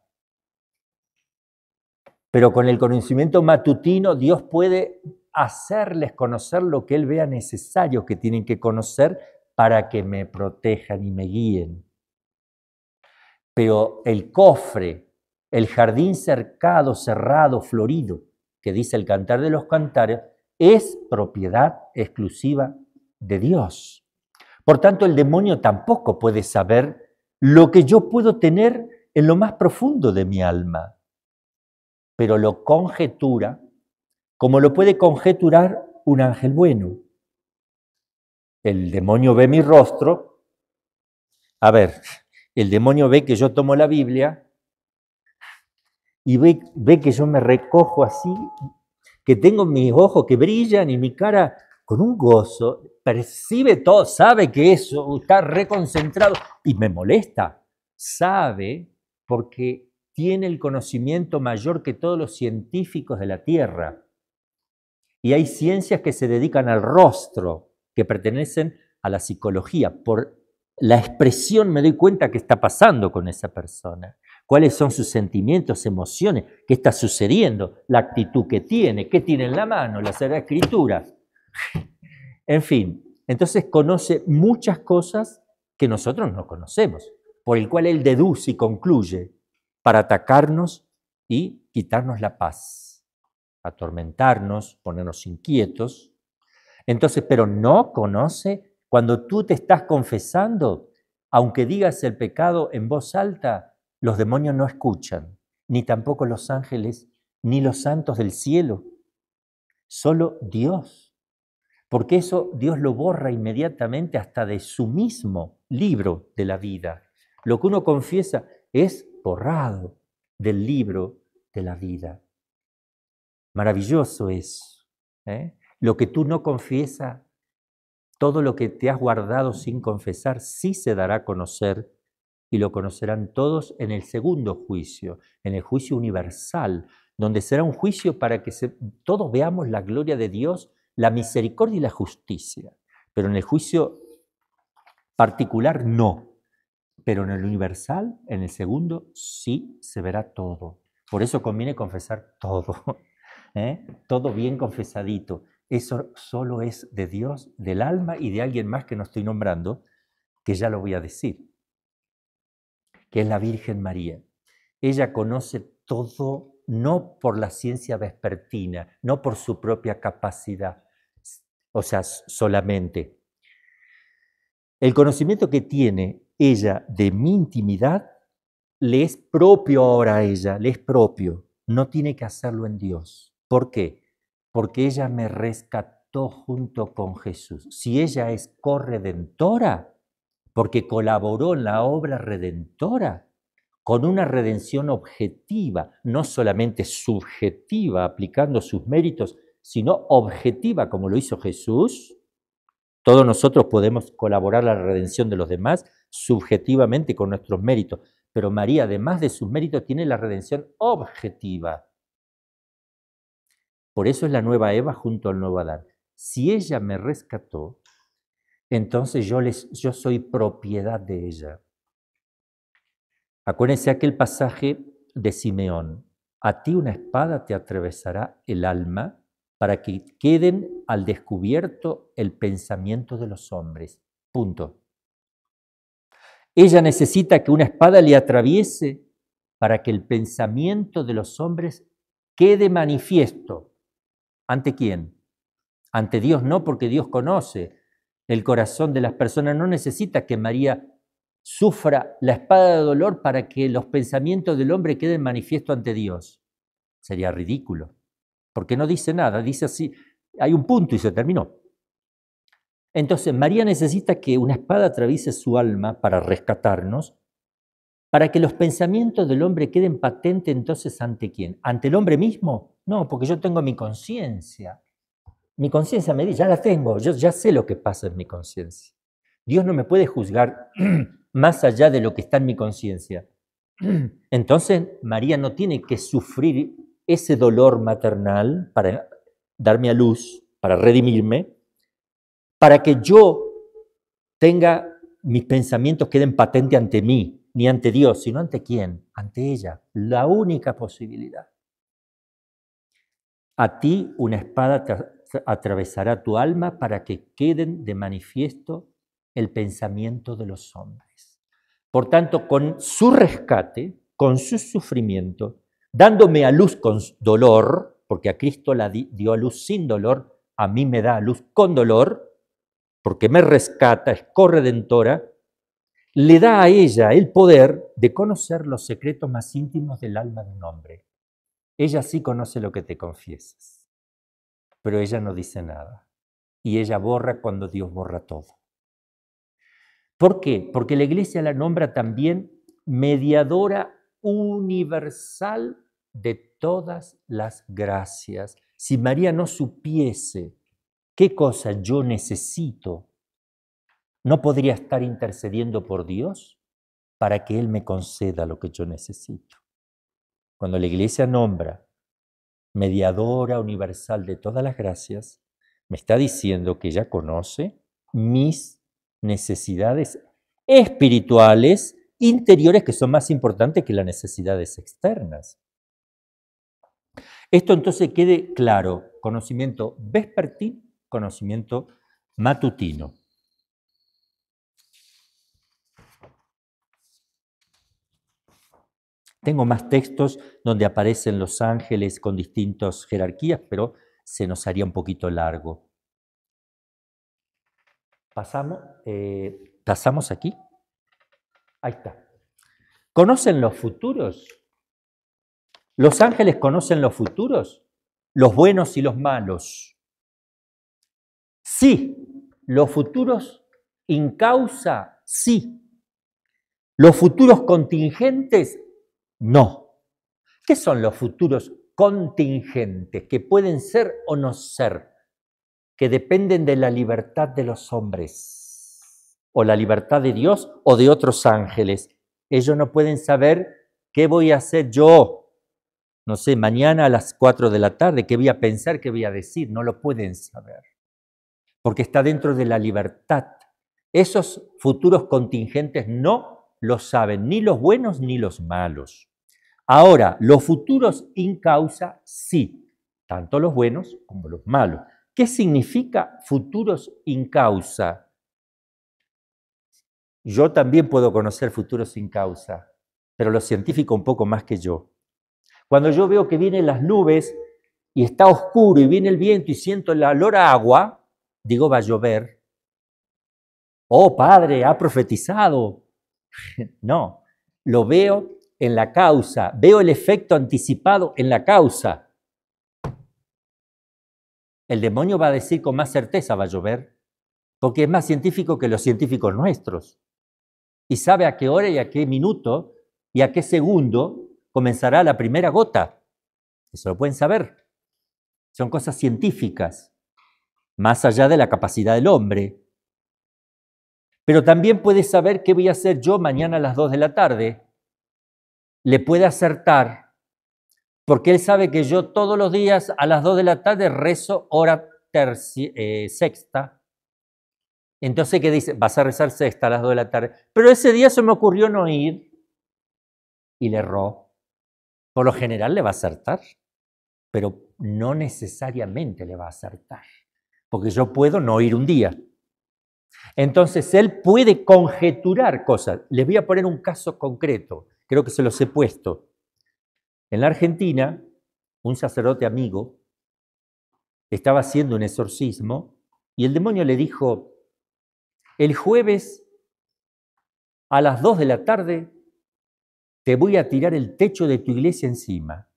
Pero con el conocimiento matutino Dios puede hacerles conocer lo que Él vea necesario que tienen que conocer para que me protejan y me guíen. Pero el cofre, el jardín cercado, cerrado, florido, que dice el cantar de los cantares, es propiedad exclusiva de Dios. Por tanto, el demonio tampoco puede saber lo que yo puedo tener en lo más profundo de mi alma, pero lo conjetura como lo puede conjeturar un ángel bueno. El demonio ve mi rostro. A ver, el demonio ve que yo tomo la Biblia y ve, que yo me recojo así, que tengo mis ojos que brillan y mi cara con un gozo, percibe todo, sabe que eso está reconcentrado y me molesta. Sabe porque tiene el conocimiento mayor que todos los científicos de la Tierra. Y hay ciencias que se dedican al rostro, que pertenecen a la psicología. Por la expresión me doy cuenta que está pasando con esa persona, cuáles son sus sentimientos, emociones, qué está sucediendo, la actitud que tiene, qué tiene en la mano, ¿Las escrituras escrituras. En fin, entonces conoce muchas cosas que nosotros no conocemos, por el cual él deduce y concluye para atacarnos y quitarnos la paz atormentarnos, ponernos inquietos. Entonces, pero no conoce cuando tú te estás confesando, aunque digas el pecado en voz alta, los demonios no escuchan, ni tampoco los ángeles, ni los santos del cielo, solo Dios. Porque eso Dios lo borra inmediatamente hasta de su mismo libro de la vida. Lo que uno confiesa es borrado del libro de la vida. Maravilloso es. ¿eh? Lo que tú no confiesas, todo lo que te has guardado sin confesar, sí se dará a conocer y lo conocerán todos en el segundo juicio, en el juicio universal, donde será un juicio para que todos veamos la gloria de Dios, la misericordia y la justicia. Pero en el juicio particular no, pero en el universal, en el segundo, sí se verá todo. Por eso conviene confesar todo. ¿eh? todo bien confesadito. Eso solo es de Dios, del alma y de alguien más que no estoy nombrando, que ya lo voy a decir, que es la Virgen María. Ella conoce todo, no por la ciencia vespertina, no por su propia capacidad, o sea, solamente. El conocimiento que tiene ella de mi intimidad le es propio ahora a ella, le es propio. No tiene que hacerlo en Dios. ¿Por qué? Porque ella me rescató junto con Jesús. Si ella es corredentora, porque colaboró en la obra redentora, con una redención objetiva, no solamente subjetiva, aplicando sus méritos, sino objetiva, como lo hizo Jesús. Todos nosotros podemos colaborar a la redención de los demás subjetivamente con nuestros méritos, pero María, además de sus méritos, tiene la redención objetiva. Por eso es la nueva Eva junto al nuevo Adán. Si ella me rescató, entonces yo, yo soy propiedad de ella. Acuérdense aquel pasaje de Simeón. A ti una espada te atravesará el alma para que queden al descubierto el pensamiento de los hombres. Punto. Ella necesita que una espada le atraviese para que el pensamiento de los hombres quede manifiesto. ¿Ante quién? Ante Dios no, porque Dios conoce el corazón de las personas. No necesita que María sufra la espada de dolor para que los pensamientos del hombre queden manifiestos ante Dios. Sería ridículo, porque no dice nada, dice así, hay un punto y se terminó. Entonces, María necesita que una espada atraviese su alma para rescatarnos, para que los pensamientos del hombre queden patentes, entonces ante quién? Ante el hombre mismo no, porque yo tengo mi conciencia. Mi conciencia me dice, ya la tengo, yo ya sé lo que pasa en mi conciencia. Dios no me puede juzgar más allá de lo que está en mi conciencia. Entonces, María no tiene que sufrir ese dolor maternal para darme a luz, para redimirme, para que yo tenga mis pensamientos queden patente ante mí, ni ante Dios, sino ante quién, ante ella, la única posibilidad. A ti una espada atravesará tu alma para que queden de manifiesto el pensamiento de los hombres. Por tanto, con su rescate, con su sufrimiento, dándome a luz con dolor, porque a Cristo la dio a luz sin dolor, a mí me da a luz con dolor, porque me rescata, es corredentora, le da a ella el poder de conocer los secretos más íntimos del alma de un hombre. Ella sí conoce lo que te confiesas, pero ella no dice nada. Y ella borra cuando Dios borra todo. ¿Por qué? Porque la iglesia la nombra también mediadora universal de todas las gracias. Si María no supiese qué cosa yo necesito, ¿no podría estar intercediendo por Dios para que Él me conceda lo que yo necesito? Cuando la Iglesia nombra mediadora universal de todas las gracias, me está diciendo que ella conoce mis necesidades espirituales interiores que son más importantes que las necesidades externas. Esto entonces quede claro, conocimiento vespertino, conocimiento matutino. Tengo más textos donde aparecen los ángeles con distintas jerarquías, pero se nos haría un poquito largo. Pasamos, eh, pasamos aquí. Ahí está. ¿Conocen los futuros? ¿Los ángeles conocen los futuros? Los buenos y los malos. Sí, los futuros causa, sí. Los futuros contingentes, no. ¿Qué son los futuros contingentes que pueden ser o no ser, que dependen de la libertad de los hombres o la libertad de Dios o de otros ángeles? Ellos no pueden saber qué voy a hacer yo. No sé, mañana a las 4 de la tarde, qué voy a pensar, qué voy a decir. No lo pueden saber. Porque está dentro de la libertad. Esos futuros contingentes no lo saben ni los buenos ni los malos. Ahora, los futuros in causa sí, tanto los buenos como los malos. ¿Qué significa futuros in causa? Yo también puedo conocer futuros sin causa, pero los científico un poco más que yo. Cuando yo veo que vienen las nubes y está oscuro y viene el viento y siento el olor a agua, digo, va a llover. Oh, padre, ha profetizado. no, lo veo en la causa, veo el efecto anticipado en la causa. El demonio va a decir con más certeza va a llover, porque es más científico que los científicos nuestros. Y sabe a qué hora y a qué minuto y a qué segundo comenzará la primera gota. Eso lo pueden saber. Son cosas científicas, más allá de la capacidad del hombre. Pero también puede saber qué voy a hacer yo mañana a las 2 de la tarde, le puede acertar, porque él sabe que yo todos los días a las 2 de la tarde rezo hora eh, sexta. Entonces, ¿qué dice? Vas a rezar sexta a las 2 de la tarde. Pero ese día se me ocurrió no ir y le erró. Por lo general le va a acertar, pero no necesariamente le va a acertar, porque yo puedo no ir un día. Entonces, él puede conjeturar cosas. Les voy a poner un caso concreto creo que se los he puesto. En la Argentina, un sacerdote amigo estaba haciendo un exorcismo y el demonio le dijo, el jueves a las 2 de la tarde te voy a tirar el techo de tu iglesia encima.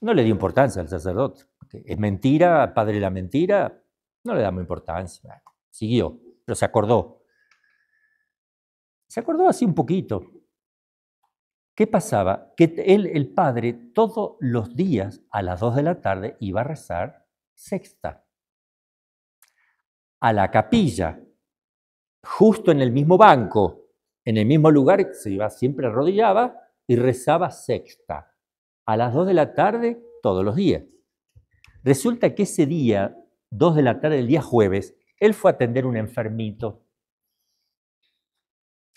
No le dio importancia al sacerdote. Es mentira, padre de la mentira, no le damos importancia. Siguió, pero se acordó. Se acordó así un poquito. ¿Qué pasaba? Que él, el padre, todos los días a las 2 de la tarde iba a rezar sexta. A la capilla, justo en el mismo banco, en el mismo lugar, se iba, siempre arrodillaba y rezaba sexta. A las 2 de la tarde todos los días. Resulta que ese día, 2 de la tarde el día jueves, él fue a atender un enfermito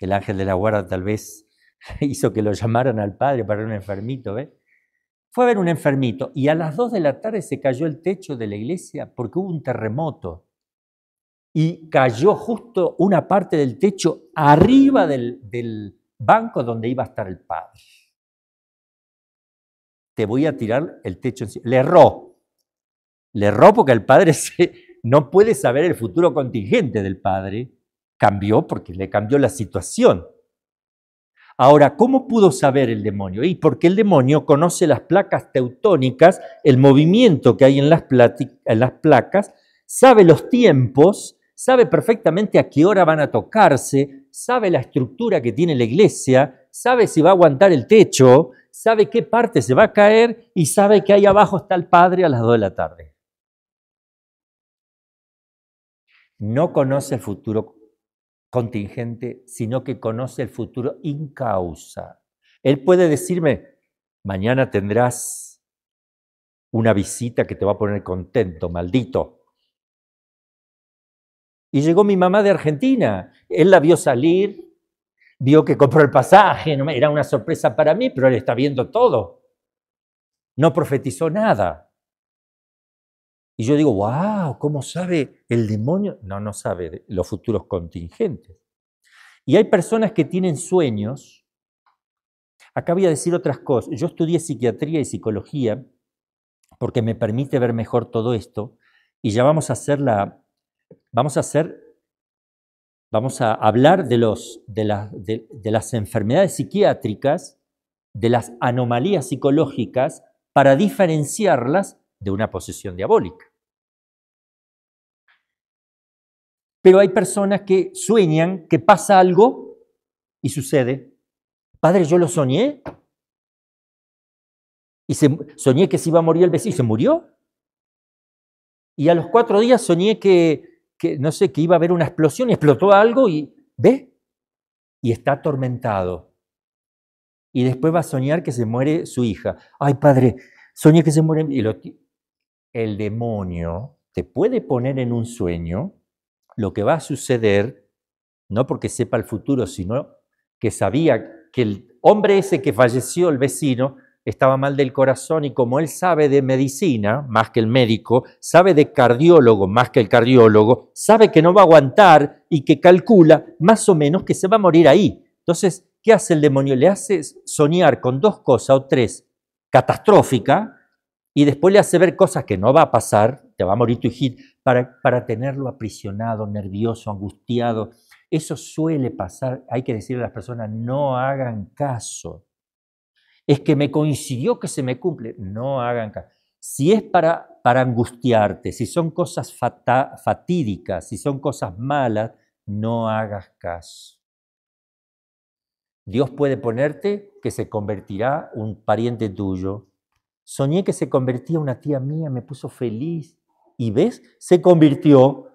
el ángel de la guarda tal vez hizo que lo llamaran al padre para un enfermito, Fue a ver un enfermito y a las 2 de la tarde se cayó el techo de la iglesia porque hubo un terremoto y cayó justo una parte del techo arriba del, banco donde iba a estar el padre. Te voy a tirar el techo encima. Le erró. Le erró porque el padre no puede saber el futuro contingente del padre Cambió porque le cambió la situación. Ahora, ¿cómo pudo saber el demonio? Y porque el demonio conoce las placas teutónicas, el movimiento que hay en las, placas, sabe los tiempos, sabe perfectamente a qué hora van a tocarse, sabe la estructura que tiene la iglesia, sabe si va a aguantar el techo, sabe qué parte se va a caer y sabe que ahí abajo está el Padre a las 2 de la tarde. No conoce el futuro contingente, sino que conoce el futuro in causa. Él puede decirme, mañana tendrás una visita que te va a poner contento, maldito. Y llegó mi mamá de Argentina, él la vio salir, vio que compró el pasaje, era una sorpresa para mí, pero él está viendo todo. No profetizó nada. Y yo digo, wow, ¿cómo sabe el demonio? No, no sabe los futuros contingentes. Y hay personas que tienen sueños. Acá voy a decir otras cosas. Yo estudié psiquiatría y psicología porque me permite ver mejor todo esto. Y ya vamos a hacer la... Vamos a hacer... Vamos a hablar de, los, de, de las enfermedades psiquiátricas, de las anomalías psicológicas, para diferenciarlas de una posesión diabólica. Pero hay personas que sueñan que pasa algo y sucede. Padre, yo lo soñé. Y soñé que se iba a morir el vecino y se murió. Y a los cuatro días soñé que, que, no sé, que iba a haber una explosión y explotó algo y ve. Y está atormentado. Y después va a soñar que se muere su hija. Ay, padre, soñé que se muere. Y el demonio te puede poner en un sueño lo que va a suceder, no porque sepa el futuro, sino que sabía que el hombre ese que falleció, el vecino, estaba mal del corazón y como él sabe de medicina más que el médico, sabe de cardiólogo más que el cardiólogo, sabe que no va a aguantar y que calcula más o menos que se va a morir ahí. Entonces, ¿qué hace el demonio? Le hace soñar con dos cosas o tres catastróficas y después le hace ver cosas que no va a pasar, te va a morir tu hijito para, tenerlo aprisionado, nervioso, angustiado. Eso suele pasar, hay que decirle a las personas, no hagan caso. Es que me coincidió que se me cumple, no hagan caso. Si es para, para angustiarte, si son cosas fatídicas, si son cosas malas, no hagas caso. Dios puede ponerte que se convertirá un pariente tuyo. Soñé que se convertía una tía mía, me puso feliz y ves, se convirtió.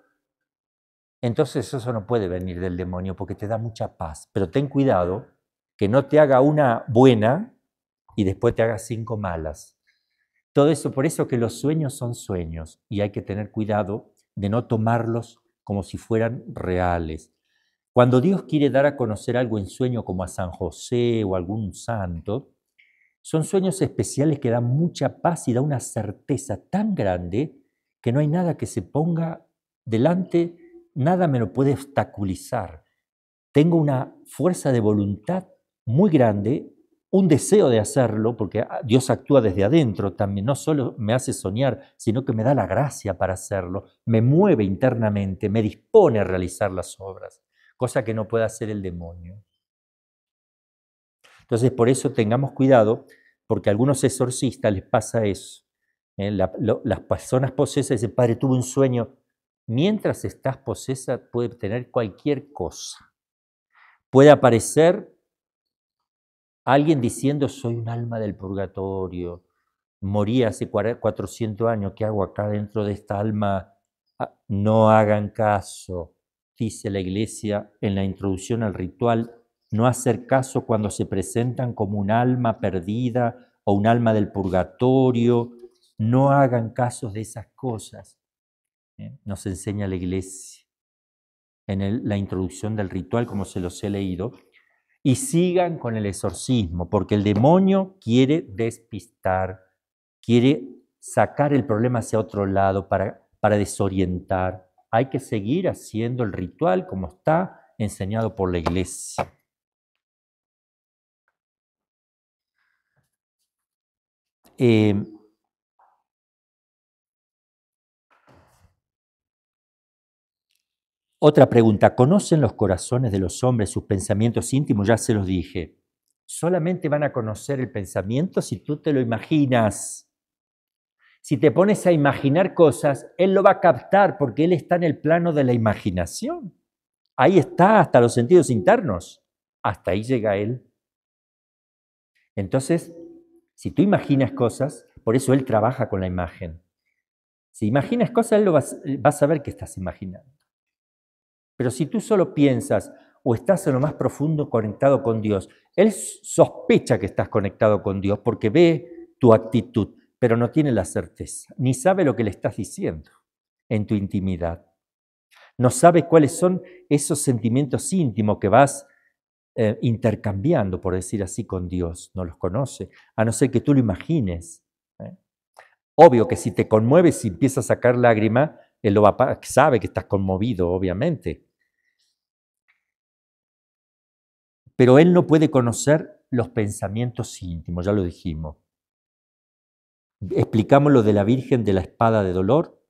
Entonces eso no puede venir del demonio porque te da mucha paz. Pero ten cuidado que no te haga una buena y después te haga cinco malas. Todo eso, por eso que los sueños son sueños y hay que tener cuidado de no tomarlos como si fueran reales. Cuando Dios quiere dar a conocer algo en sueño como a San José o algún santo, son sueños especiales que dan mucha paz y da una certeza tan grande que no hay nada que se ponga delante, nada me lo puede obstaculizar. Tengo una fuerza de voluntad muy grande, un deseo de hacerlo, porque ah, Dios actúa desde adentro también, no solo me hace soñar, sino que me da la gracia para hacerlo, me mueve internamente, me dispone a realizar las obras, cosa que no puede hacer el demonio. Entonces, por eso tengamos cuidado, porque a algunos exorcistas les pasa eso. ¿eh? las personas posesas dicen, Padre, tuve un sueño. Mientras estás posesa, puede tener cualquier cosa. Puede aparecer alguien diciendo, soy un alma del purgatorio, morí hace 400 años, ¿qué hago acá dentro de esta alma? Ah, no hagan caso, dice la iglesia en la introducción al ritual, no hacer caso cuando se presentan como un alma perdida o un alma del purgatorio no hagan casos de esas cosas, ¿eh? nos enseña la iglesia en la introducción del ritual, como se los he leído, y sigan con el exorcismo, porque el demonio quiere despistar, quiere sacar el problema hacia otro lado para, desorientar. Hay que seguir haciendo el ritual como está enseñado por la iglesia. Em, Otra pregunta, ¿conocen los corazones de los hombres sus pensamientos íntimos? Ya se los dije. Solamente van a conocer el pensamiento si tú te lo imaginas. Si te pones a imaginar cosas, Él lo va a captar porque Él está en el plano de la imaginación. Ahí está hasta los sentidos internos. Hasta ahí llega Él. Entonces, si tú imaginas cosas, por eso Él trabaja con la imagen. Si imaginas cosas, Él va a saber que estás imaginando. Pero si tú solo piensas o estás en lo más profundo conectado con Dios, Él sospecha que estás conectado con Dios porque ve tu actitud, pero no tiene la certeza, ni sabe lo que le estás diciendo en tu intimidad. No sabe cuáles son esos sentimientos íntimos que vas eh, intercambiando, por decir así, con Dios. No los conoce, a no ser que tú lo imagines. ¿eh? Obvio que si te conmueves y empiezas a sacar lágrimas, Él lo va, sabe que estás conmovido, obviamente. pero Él no puede conocer los pensamientos íntimos, ya lo dijimos. Explicamos lo de la Virgen de la espada de dolor.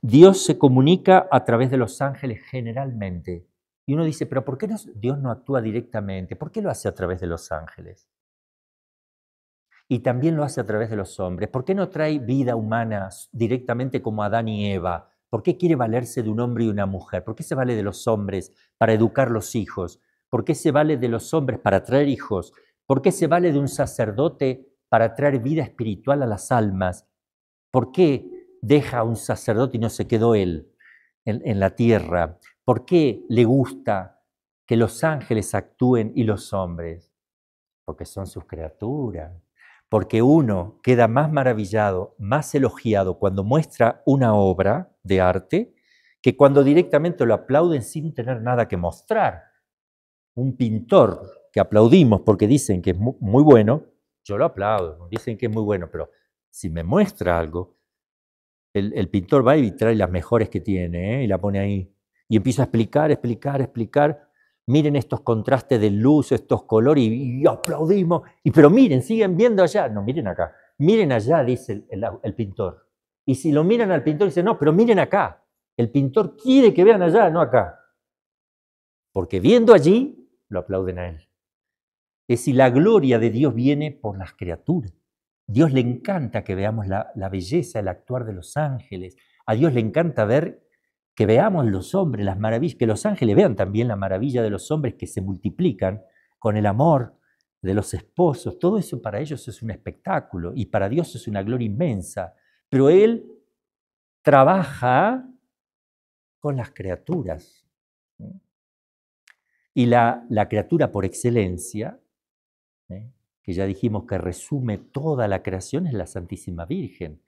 Dios se comunica a través de los ángeles generalmente. Y uno dice, pero ¿por qué Dios no actúa directamente? ¿Por qué lo hace a través de los ángeles? Y también lo hace a través de los hombres. ¿Por qué no trae vida humana directamente como Adán y Eva? ¿Por qué quiere valerse de un hombre y una mujer? ¿Por qué se vale de los hombres para educar los hijos? ¿Por qué se vale de los hombres para traer hijos? ¿Por qué se vale de un sacerdote para traer vida espiritual a las almas? ¿Por qué deja a un sacerdote y no se quedó él en, en la tierra? ¿Por qué le gusta que los ángeles actúen y los hombres? Porque son sus criaturas porque uno queda más maravillado, más elogiado cuando muestra una obra de arte que cuando directamente lo aplauden sin tener nada que mostrar. Un pintor que aplaudimos porque dicen que es muy, bueno, yo lo aplaudo, dicen que es muy bueno, pero si me muestra algo, el, pintor va y trae las mejores que tiene ¿eh? y la pone ahí. Y empieza a explicar, explicar, explicar, miren estos contrastes de luz, estos colores, y, aplaudimos, y, pero miren, siguen viendo allá, no, miren acá, miren allá, dice el, pintor. Y si lo miran al pintor, dice, no, pero miren acá, el pintor quiere que vean allá, no acá. Porque viendo allí, lo aplauden a él. Es si la gloria de Dios viene por las criaturas. Dios le encanta que veamos la belleza, el actuar de los ángeles. A Dios le encanta ver que veamos los hombres, las maravillas, que los ángeles vean también la maravilla de los hombres que se multiplican con el amor de los esposos. Todo eso para ellos es un espectáculo y para Dios es una gloria inmensa. Pero Él trabaja con las criaturas. ¿eh? Y la, criatura por excelencia, ¿eh? que ya dijimos que resume toda la creación, es la Santísima Virgen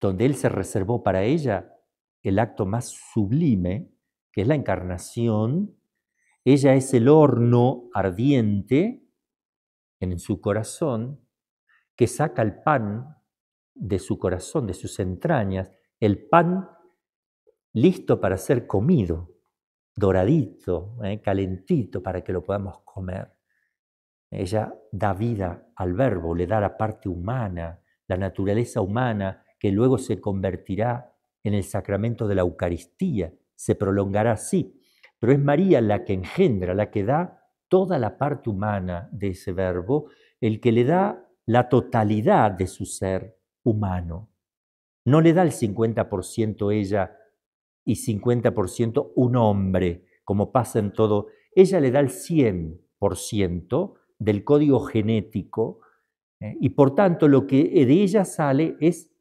donde Él se reservó para ella el acto más sublime, que es la encarnación. Ella es el horno ardiente en su corazón que saca el pan de su corazón, de sus entrañas, el pan listo para ser comido, doradito, eh, calentito, para que lo podamos comer. Ella da vida al verbo, le da la parte humana, la naturaleza humana que luego se convertirá en el sacramento de la Eucaristía, se prolongará así, pero es María la que engendra, la que da toda la parte humana de ese verbo, el que le da la totalidad de su ser humano. No le da el 50% ella y 50% un hombre, como pasa en todo. Ella le da el 100% del código genético ¿eh? y por tanto lo que de ella sale es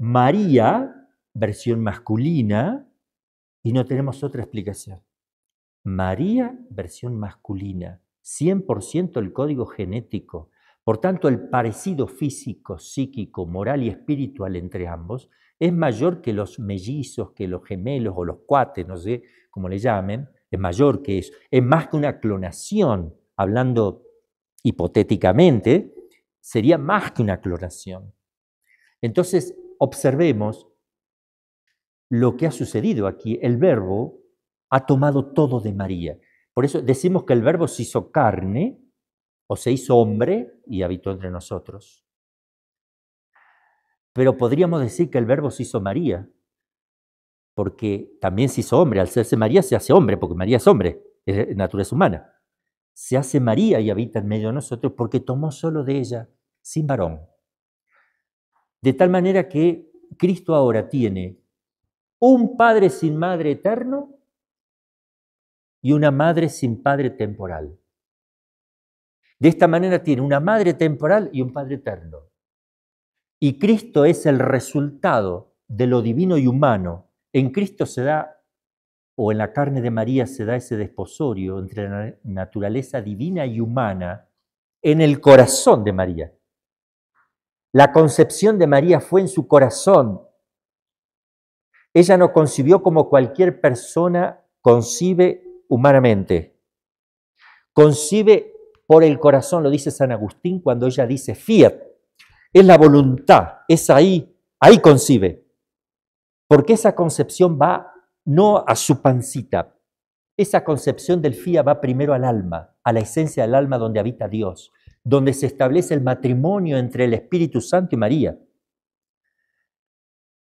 María, versión masculina, y no tenemos otra explicación. María, versión masculina, 100% el código genético. Por tanto, el parecido físico, psíquico, moral y espiritual entre ambos es mayor que los mellizos, que los gemelos o los cuates, no sé cómo le llamen, es mayor que eso. Es más que una clonación, hablando hipotéticamente, sería más que una clonación. Entonces, observemos lo que ha sucedido aquí. El verbo ha tomado todo de María. Por eso decimos que el verbo se hizo carne o se hizo hombre y habitó entre nosotros. Pero podríamos decir que el verbo se hizo María, porque también se hizo hombre. Al serse María se hace hombre, porque María es hombre, es naturaleza humana. Se hace María y habita en medio de nosotros porque tomó solo de ella, sin varón. De tal manera que Cristo ahora tiene un padre sin madre eterno y una madre sin padre temporal. De esta manera tiene una madre temporal y un padre eterno. Y Cristo es el resultado de lo divino y humano. En Cristo se da, o en la carne de María se da ese desposorio entre la naturaleza divina y humana en el corazón de María. La concepción de María fue en su corazón. Ella no concibió como cualquier persona concibe humanamente. Concibe por el corazón, lo dice San Agustín cuando ella dice fiat. Es la voluntad, es ahí, ahí concibe. Porque esa concepción va no a su pancita. Esa concepción del fiat va primero al alma, a la esencia del alma donde habita Dios donde se establece el matrimonio entre el Espíritu Santo y María.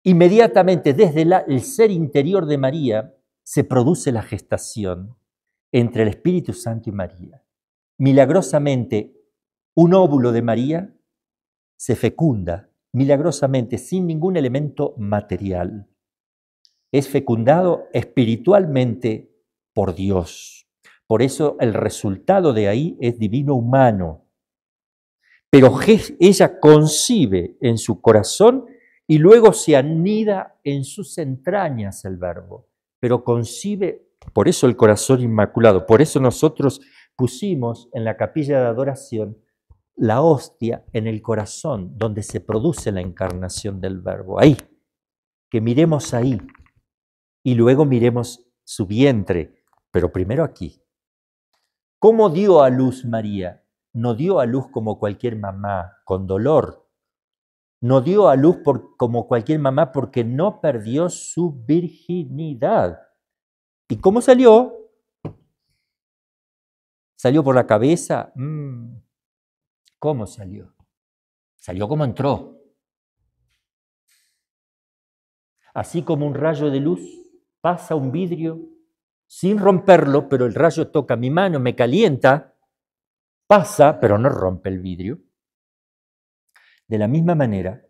Inmediatamente desde el ser interior de María se produce la gestación entre el Espíritu Santo y María. Milagrosamente, un óvulo de María se fecunda, milagrosamente, sin ningún elemento material. Es fecundado espiritualmente por Dios. Por eso el resultado de ahí es divino humano pero ella concibe en su corazón y luego se anida en sus entrañas el verbo, pero concibe, por eso el corazón inmaculado, por eso nosotros pusimos en la capilla de adoración la hostia en el corazón, donde se produce la encarnación del verbo, ahí, que miremos ahí y luego miremos su vientre, pero primero aquí. ¿Cómo dio a luz María? no dio a luz como cualquier mamá, con dolor. No dio a luz como cualquier mamá porque no perdió su virginidad. ¿Y cómo salió? ¿Salió por la cabeza? Mm. ¿Cómo salió? Salió como entró. Así como un rayo de luz pasa un vidrio sin romperlo, pero el rayo toca mi mano, me calienta, pasa, pero no rompe el vidrio. De la misma manera,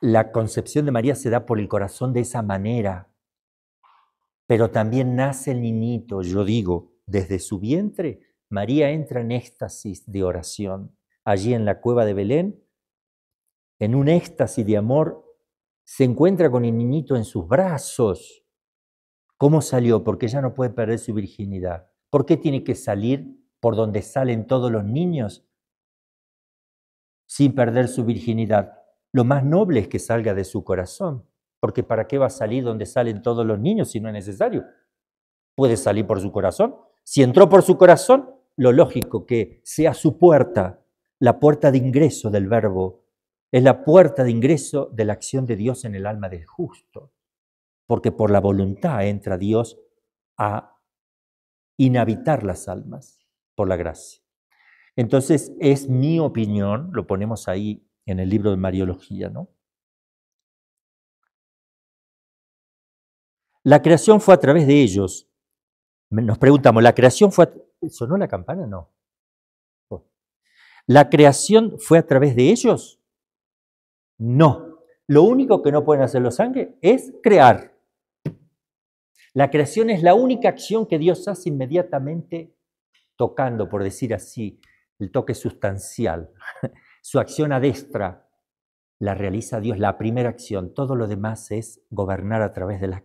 la concepción de María se da por el corazón de esa manera, pero también nace el niñito, yo digo, desde su vientre, María entra en éxtasis de oración, allí en la cueva de Belén, en un éxtasis de amor, se encuentra con el niñito en sus brazos. ¿Cómo salió? Porque ella no puede perder su virginidad. ¿Por qué tiene que salir por donde salen todos los niños sin perder su virginidad? Lo más noble es que salga de su corazón, porque ¿para qué va a salir donde salen todos los niños si no es necesario? Puede salir por su corazón. Si entró por su corazón, lo lógico que sea su puerta, la puerta de ingreso del verbo, es la puerta de ingreso de la acción de Dios en el alma del justo, porque por la voluntad entra Dios a inhabitar las almas por la gracia. Entonces, es mi opinión, lo ponemos ahí en el libro de Mariología, ¿no? La creación fue a través de ellos. Nos preguntamos, ¿la creación fue a... ¿Sonó la campana? No. ¿La creación fue a través de ellos? No. Lo único que no pueden hacer los ángeles es crear. La creación es la única acción que Dios hace inmediatamente tocando, por decir así, el toque sustancial. Su acción adestra la realiza Dios, la primera acción. Todo lo demás es gobernar a través de, las,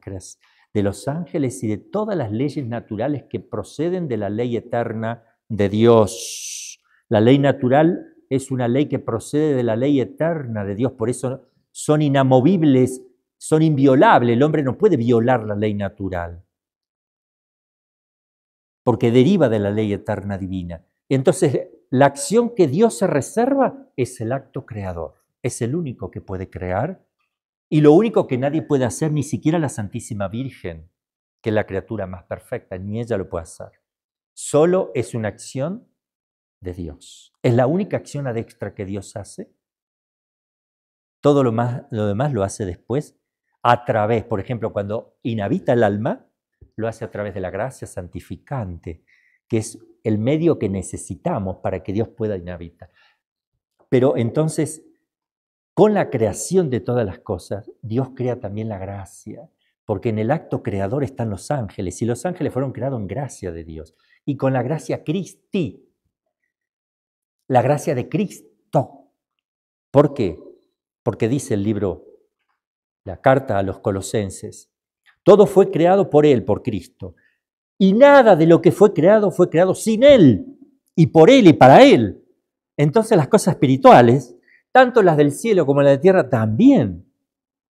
de los ángeles y de todas las leyes naturales que proceden de la ley eterna de Dios. La ley natural es una ley que procede de la ley eterna de Dios, por eso son inamovibles son inviolables. El hombre no puede violar la ley natural, porque deriva de la ley eterna divina. Entonces, la acción que Dios se reserva es el acto creador. Es el único que puede crear y lo único que nadie puede hacer, ni siquiera la Santísima Virgen, que es la criatura más perfecta, ni ella lo puede hacer. Solo es una acción de Dios. Es la única acción ad que Dios hace. Todo lo demás lo hace después a través, por ejemplo, cuando inhabita el alma, lo hace a través de la gracia santificante, que es el medio que necesitamos para que Dios pueda inhabitar. Pero entonces, con la creación de todas las cosas, Dios crea también la gracia, porque en el acto creador están los ángeles, y los ángeles fueron creados en gracia de Dios, y con la gracia cristi, la gracia de Cristo. ¿Por qué? Porque dice el libro la carta a los colosenses. Todo fue creado por Él, por Cristo. Y nada de lo que fue creado fue creado sin Él, y por Él y para Él. Entonces las cosas espirituales, tanto las del cielo como las de tierra, también.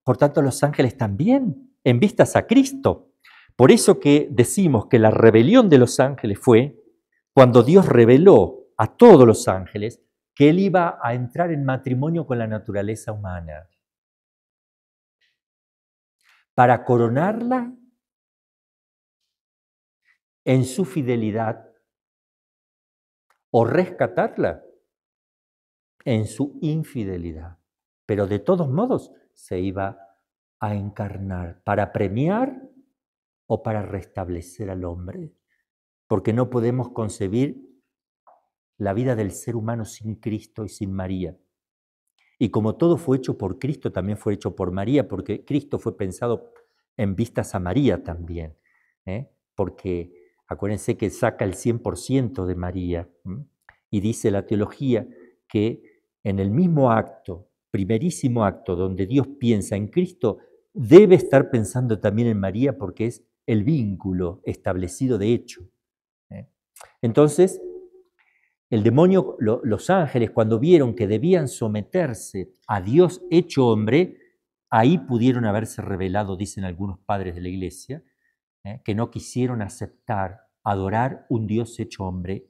Por tanto los ángeles también, en vistas a Cristo. Por eso que decimos que la rebelión de los ángeles fue cuando Dios reveló a todos los ángeles que Él iba a entrar en matrimonio con la naturaleza humana para coronarla en su fidelidad o rescatarla en su infidelidad. Pero de todos modos se iba a encarnar para premiar o para restablecer al hombre, porque no podemos concebir la vida del ser humano sin Cristo y sin María. Y como todo fue hecho por Cristo, también fue hecho por María, porque Cristo fue pensado en vistas a María también. ¿eh? Porque acuérdense que saca el 100% de María. Y dice la teología que en el mismo acto, primerísimo acto, donde Dios piensa en Cristo, debe estar pensando también en María porque es el vínculo establecido de hecho. ¿eh? Entonces, el demonio, los ángeles, cuando vieron que debían someterse a Dios hecho hombre, ahí pudieron haberse revelado, dicen algunos padres de la iglesia, ¿eh? que no quisieron aceptar adorar un Dios hecho hombre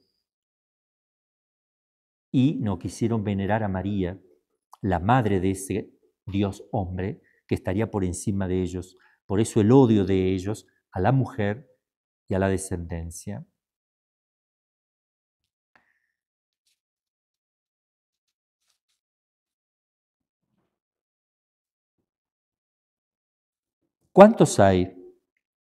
y no quisieron venerar a María, la madre de ese Dios hombre, que estaría por encima de ellos. Por eso el odio de ellos a la mujer y a la descendencia. ¿Cuántos hay?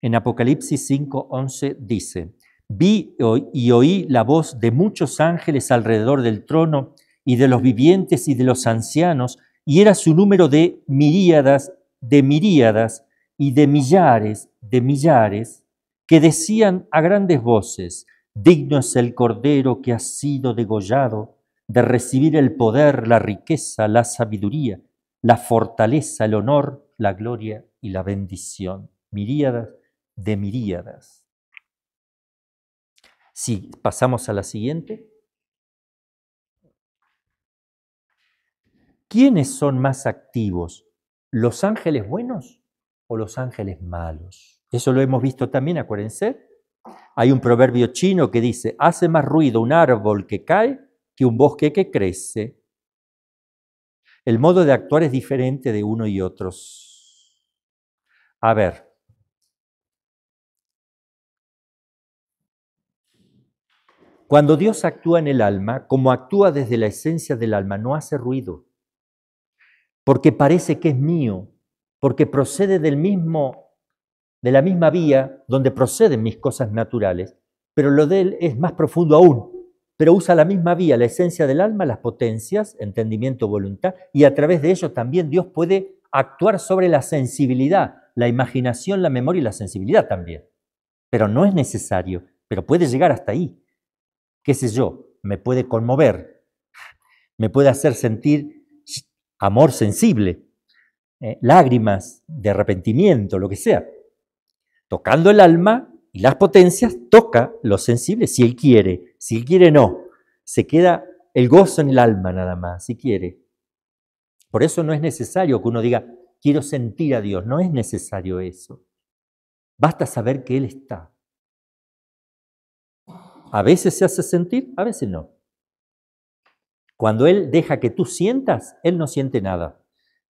En Apocalipsis 5:11 dice, vi y oí la voz de muchos ángeles alrededor del trono y de los vivientes y de los ancianos, y era su número de miríadas, de miríadas y de millares, de millares, que decían a grandes voces, digno es el Cordero que ha sido degollado de recibir el poder, la riqueza, la sabiduría, la fortaleza, el honor la gloria y la bendición, miríadas de miríadas. Si pasamos a la siguiente. ¿Quiénes son más activos? ¿Los ángeles buenos o los ángeles malos? Eso lo hemos visto también, acuérdense. Hay un proverbio chino que dice, hace más ruido un árbol que cae que un bosque que crece. El modo de actuar es diferente de uno y otros. A ver. Cuando Dios actúa en el alma, como actúa desde la esencia del alma, no hace ruido, porque parece que es mío, porque procede del mismo, de la misma vía donde proceden mis cosas naturales, pero lo de él es más profundo aún pero usa la misma vía, la esencia del alma, las potencias, entendimiento, voluntad, y a través de ellos también Dios puede actuar sobre la sensibilidad, la imaginación, la memoria y la sensibilidad también. Pero no es necesario, pero puede llegar hasta ahí. ¿Qué sé yo? Me puede conmover, me puede hacer sentir amor sensible, eh, lágrimas de arrepentimiento, lo que sea. Tocando el alma, las potencias toca lo sensible si él quiere, si él quiere no. Se queda el gozo en el alma nada más, si quiere. Por eso no es necesario que uno diga, quiero sentir a Dios, no es necesario eso. Basta saber que Él está. A veces se hace sentir, a veces no. Cuando Él deja que tú sientas, Él no siente nada.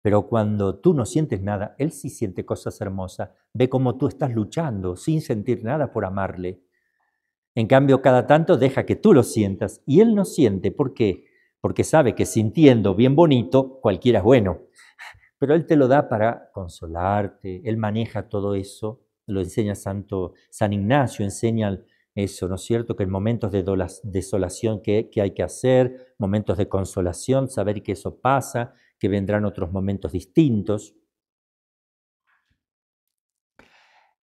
Pero cuando tú no sientes nada, Él sí siente cosas hermosas. Ve cómo tú estás luchando sin sentir nada por amarle. En cambio, cada tanto deja que tú lo sientas. Y Él no siente. ¿Por qué? Porque sabe que sintiendo bien bonito, cualquiera es bueno. Pero Él te lo da para consolarte. Él maneja todo eso. Lo enseña Santo San Ignacio, enseña eso, ¿no es cierto? Que en momentos de desolación ¿qué que hay que hacer, momentos de consolación, saber que eso pasa, que vendrán otros momentos distintos.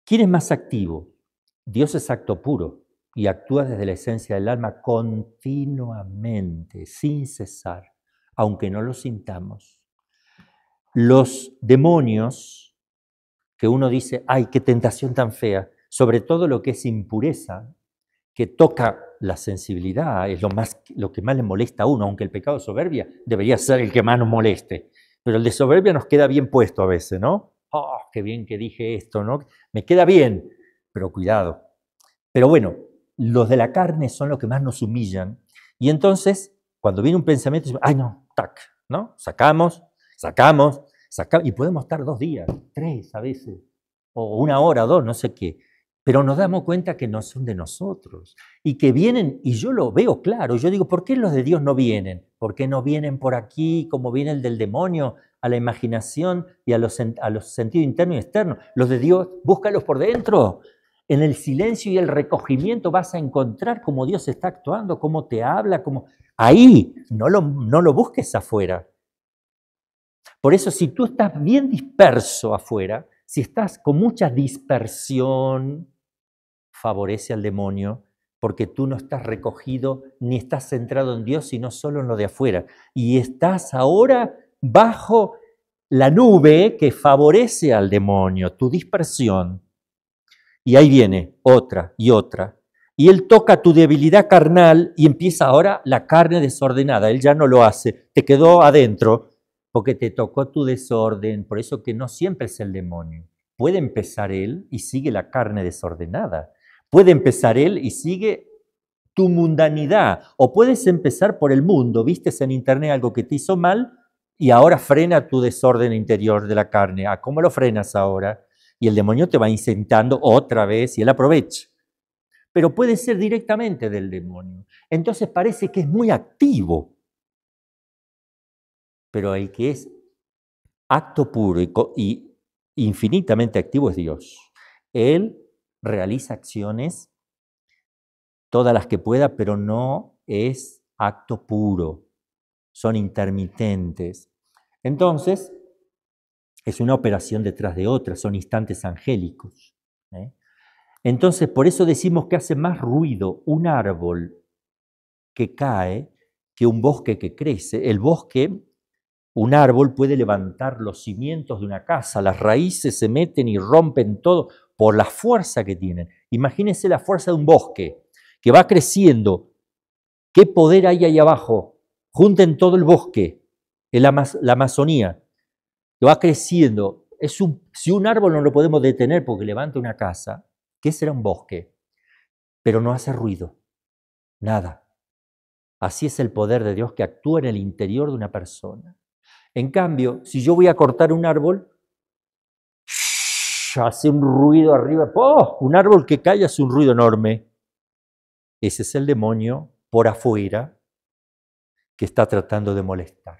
¿Quién es más activo? Dios es acto puro y actúa desde la esencia del alma continuamente, sin cesar, aunque no lo sintamos. Los demonios, que uno dice, ay, qué tentación tan fea, sobre todo lo que es impureza, que toca la sensibilidad, es lo, más, lo que más le molesta a uno, aunque el pecado de soberbia debería ser el que más nos moleste. Pero el de soberbia nos queda bien puesto a veces, ¿no? ¡Oh, qué bien que dije esto, ¿no? Me queda bien, pero cuidado. Pero bueno, los de la carne son los que más nos humillan. Y entonces, cuando viene un pensamiento, ay, no, tac, ¿no? Sacamos, sacamos, sacamos, y podemos estar dos días, tres a veces, o una hora, dos, no sé qué pero nos damos cuenta que no son de nosotros y que vienen, y yo lo veo claro, yo digo, ¿por qué los de Dios no vienen? ¿Por qué no vienen por aquí como viene el del demonio a la imaginación y a los, a los sentidos internos y externos? Los de Dios, búscalos por dentro. En el silencio y el recogimiento vas a encontrar cómo Dios está actuando, cómo te habla, cómo... Ahí, no lo, no lo busques afuera. Por eso si tú estás bien disperso afuera, si estás con mucha dispersión, favorece al demonio porque tú no estás recogido ni estás centrado en Dios, sino solo en lo de afuera. Y estás ahora bajo la nube que favorece al demonio, tu dispersión. Y ahí viene otra y otra. Y él toca tu debilidad carnal y empieza ahora la carne desordenada. Él ya no lo hace, te quedó adentro porque te tocó tu desorden. Por eso que no siempre es el demonio. Puede empezar él y sigue la carne desordenada. Puede empezar él y sigue tu mundanidad. O puedes empezar por el mundo, vistes en internet algo que te hizo mal y ahora frena tu desorden interior de la carne. a ah, ¿cómo lo frenas ahora? Y el demonio te va incitando otra vez y él aprovecha. Pero puede ser directamente del demonio. Entonces parece que es muy activo. Pero el que es acto puro y infinitamente activo es Dios. Él realiza acciones, todas las que pueda, pero no es acto puro, son intermitentes. Entonces, es una operación detrás de otra, son instantes angélicos. ¿eh? Entonces, por eso decimos que hace más ruido un árbol que cae que un bosque que crece. El bosque, un árbol puede levantar los cimientos de una casa, las raíces se meten y rompen todo por la fuerza que tienen. Imagínense la fuerza de un bosque que va creciendo. ¿Qué poder hay ahí abajo? Junten todo el bosque, el la Amazonía, que va creciendo. Es un, si un árbol no lo podemos detener porque levanta una casa, ¿qué será un bosque? Pero no hace ruido, nada. Así es el poder de Dios que actúa en el interior de una persona. En cambio, si yo voy a cortar un árbol, hace un ruido arriba, ¡oh! Un árbol que cae hace un ruido enorme. Ese es el demonio por afuera que está tratando de molestar.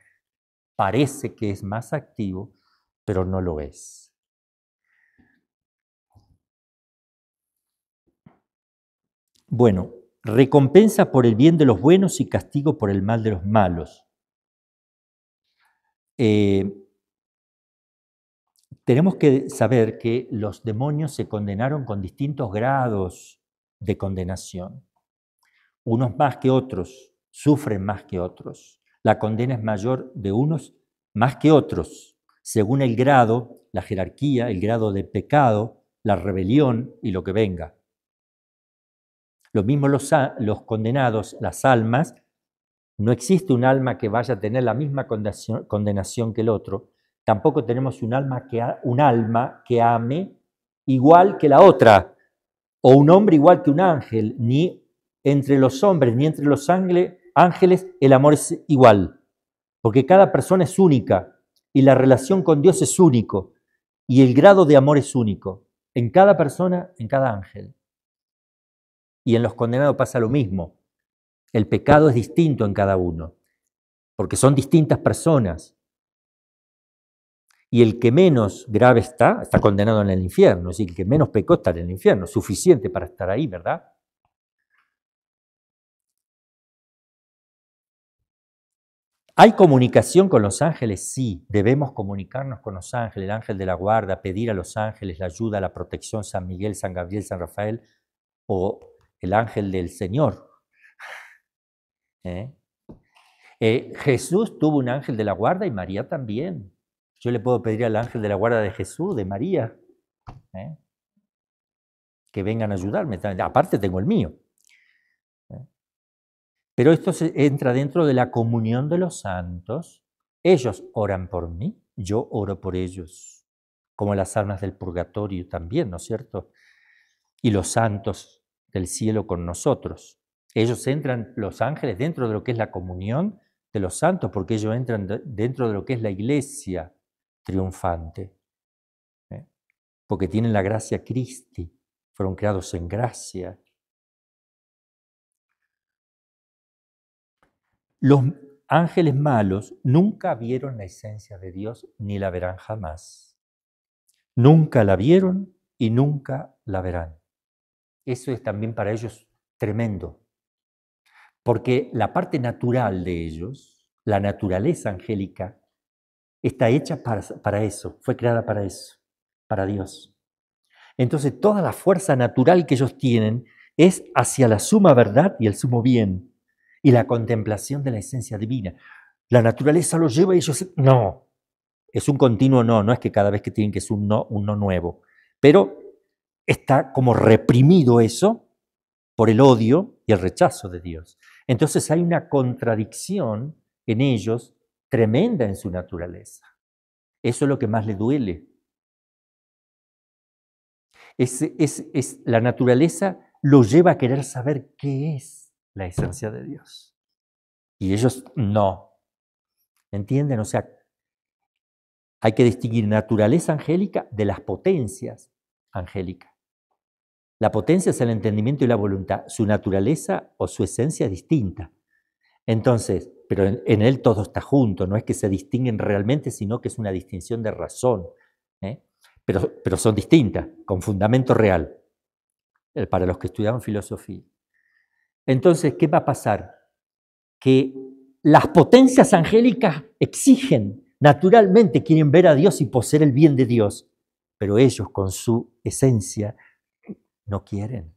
Parece que es más activo, pero no lo es. Bueno, recompensa por el bien de los buenos y castigo por el mal de los malos. Eh, tenemos que saber que los demonios se condenaron con distintos grados de condenación. Unos más que otros, sufren más que otros. La condena es mayor de unos más que otros, según el grado, la jerarquía, el grado de pecado, la rebelión y lo que venga. Lo mismo los, los condenados, las almas, no existe un alma que vaya a tener la misma condenación que el otro, Tampoco tenemos un alma que, un alma que ame igual que la otra, o un hombre igual que un ángel, ni entre los hombres, ni entre los ángeles el amor es igual, porque cada persona es única y la relación con Dios es único y el grado de amor es único en cada persona, en cada ángel. Y en los condenados pasa lo mismo. El pecado es distinto en cada uno, porque son distintas personas y el que menos grave está, está condenado en el infierno, es el que menos pecó está en el infierno, suficiente para estar ahí, ¿verdad? ¿Hay comunicación con los ángeles? Sí, debemos comunicarnos con los ángeles, el ángel de la guarda, pedir a los ángeles la ayuda, la protección, San Miguel, San Gabriel, San Rafael o el ángel del Señor. ¿Eh? Eh, Jesús tuvo un ángel de la guarda y María también. Yo le puedo pedir al ángel de la guarda de Jesús, de María, ¿eh? que vengan a ayudarme. Aparte tengo el mío. ¿eh? Pero esto se entra dentro de la comunión de los santos. Ellos oran por mí, yo oro por ellos, como las almas del purgatorio también, ¿no es cierto? Y los santos del cielo con nosotros. Ellos entran, los ángeles, dentro de lo que es la comunión de los santos, porque ellos entran dentro de lo que es la iglesia, triunfante. ¿eh? Porque tienen la gracia Cristi, fueron creados en gracia. Los ángeles malos nunca vieron la esencia de Dios ni la verán jamás. Nunca la vieron y nunca la verán. Eso es también para ellos tremendo, porque la parte natural de ellos, la naturaleza angélica, está hecha para, eso, fue creada para eso, para Dios. Entonces toda la fuerza natural que ellos tienen es hacia la suma verdad y el sumo bien y la contemplación de la esencia divina. La naturaleza lo lleva y ellos... No, es un continuo no, no es que cada vez que tienen que es un no, un no nuevo, pero está como reprimido eso por el odio y el rechazo de Dios. Entonces hay una contradicción en ellos tremenda en su naturaleza. Eso es lo que más le duele. Es, la naturaleza lo lleva a querer saber qué es la esencia de Dios. Y ellos no. ¿Entienden? O sea, hay que distinguir naturaleza angélica de las potencias angélicas. La potencia es el entendimiento y la voluntad. Su naturaleza o su esencia es distinta. Entonces, pero en, él todo está junto, no es que se distinguen realmente, sino que es una distinción de razón, ¿eh? pero, pero son distintas, con fundamento real, eh, para los que estudiaron filosofía. Entonces, ¿qué va a pasar? Que las potencias angélicas exigen, naturalmente quieren ver a Dios y poseer el bien de Dios, pero ellos con su esencia no quieren.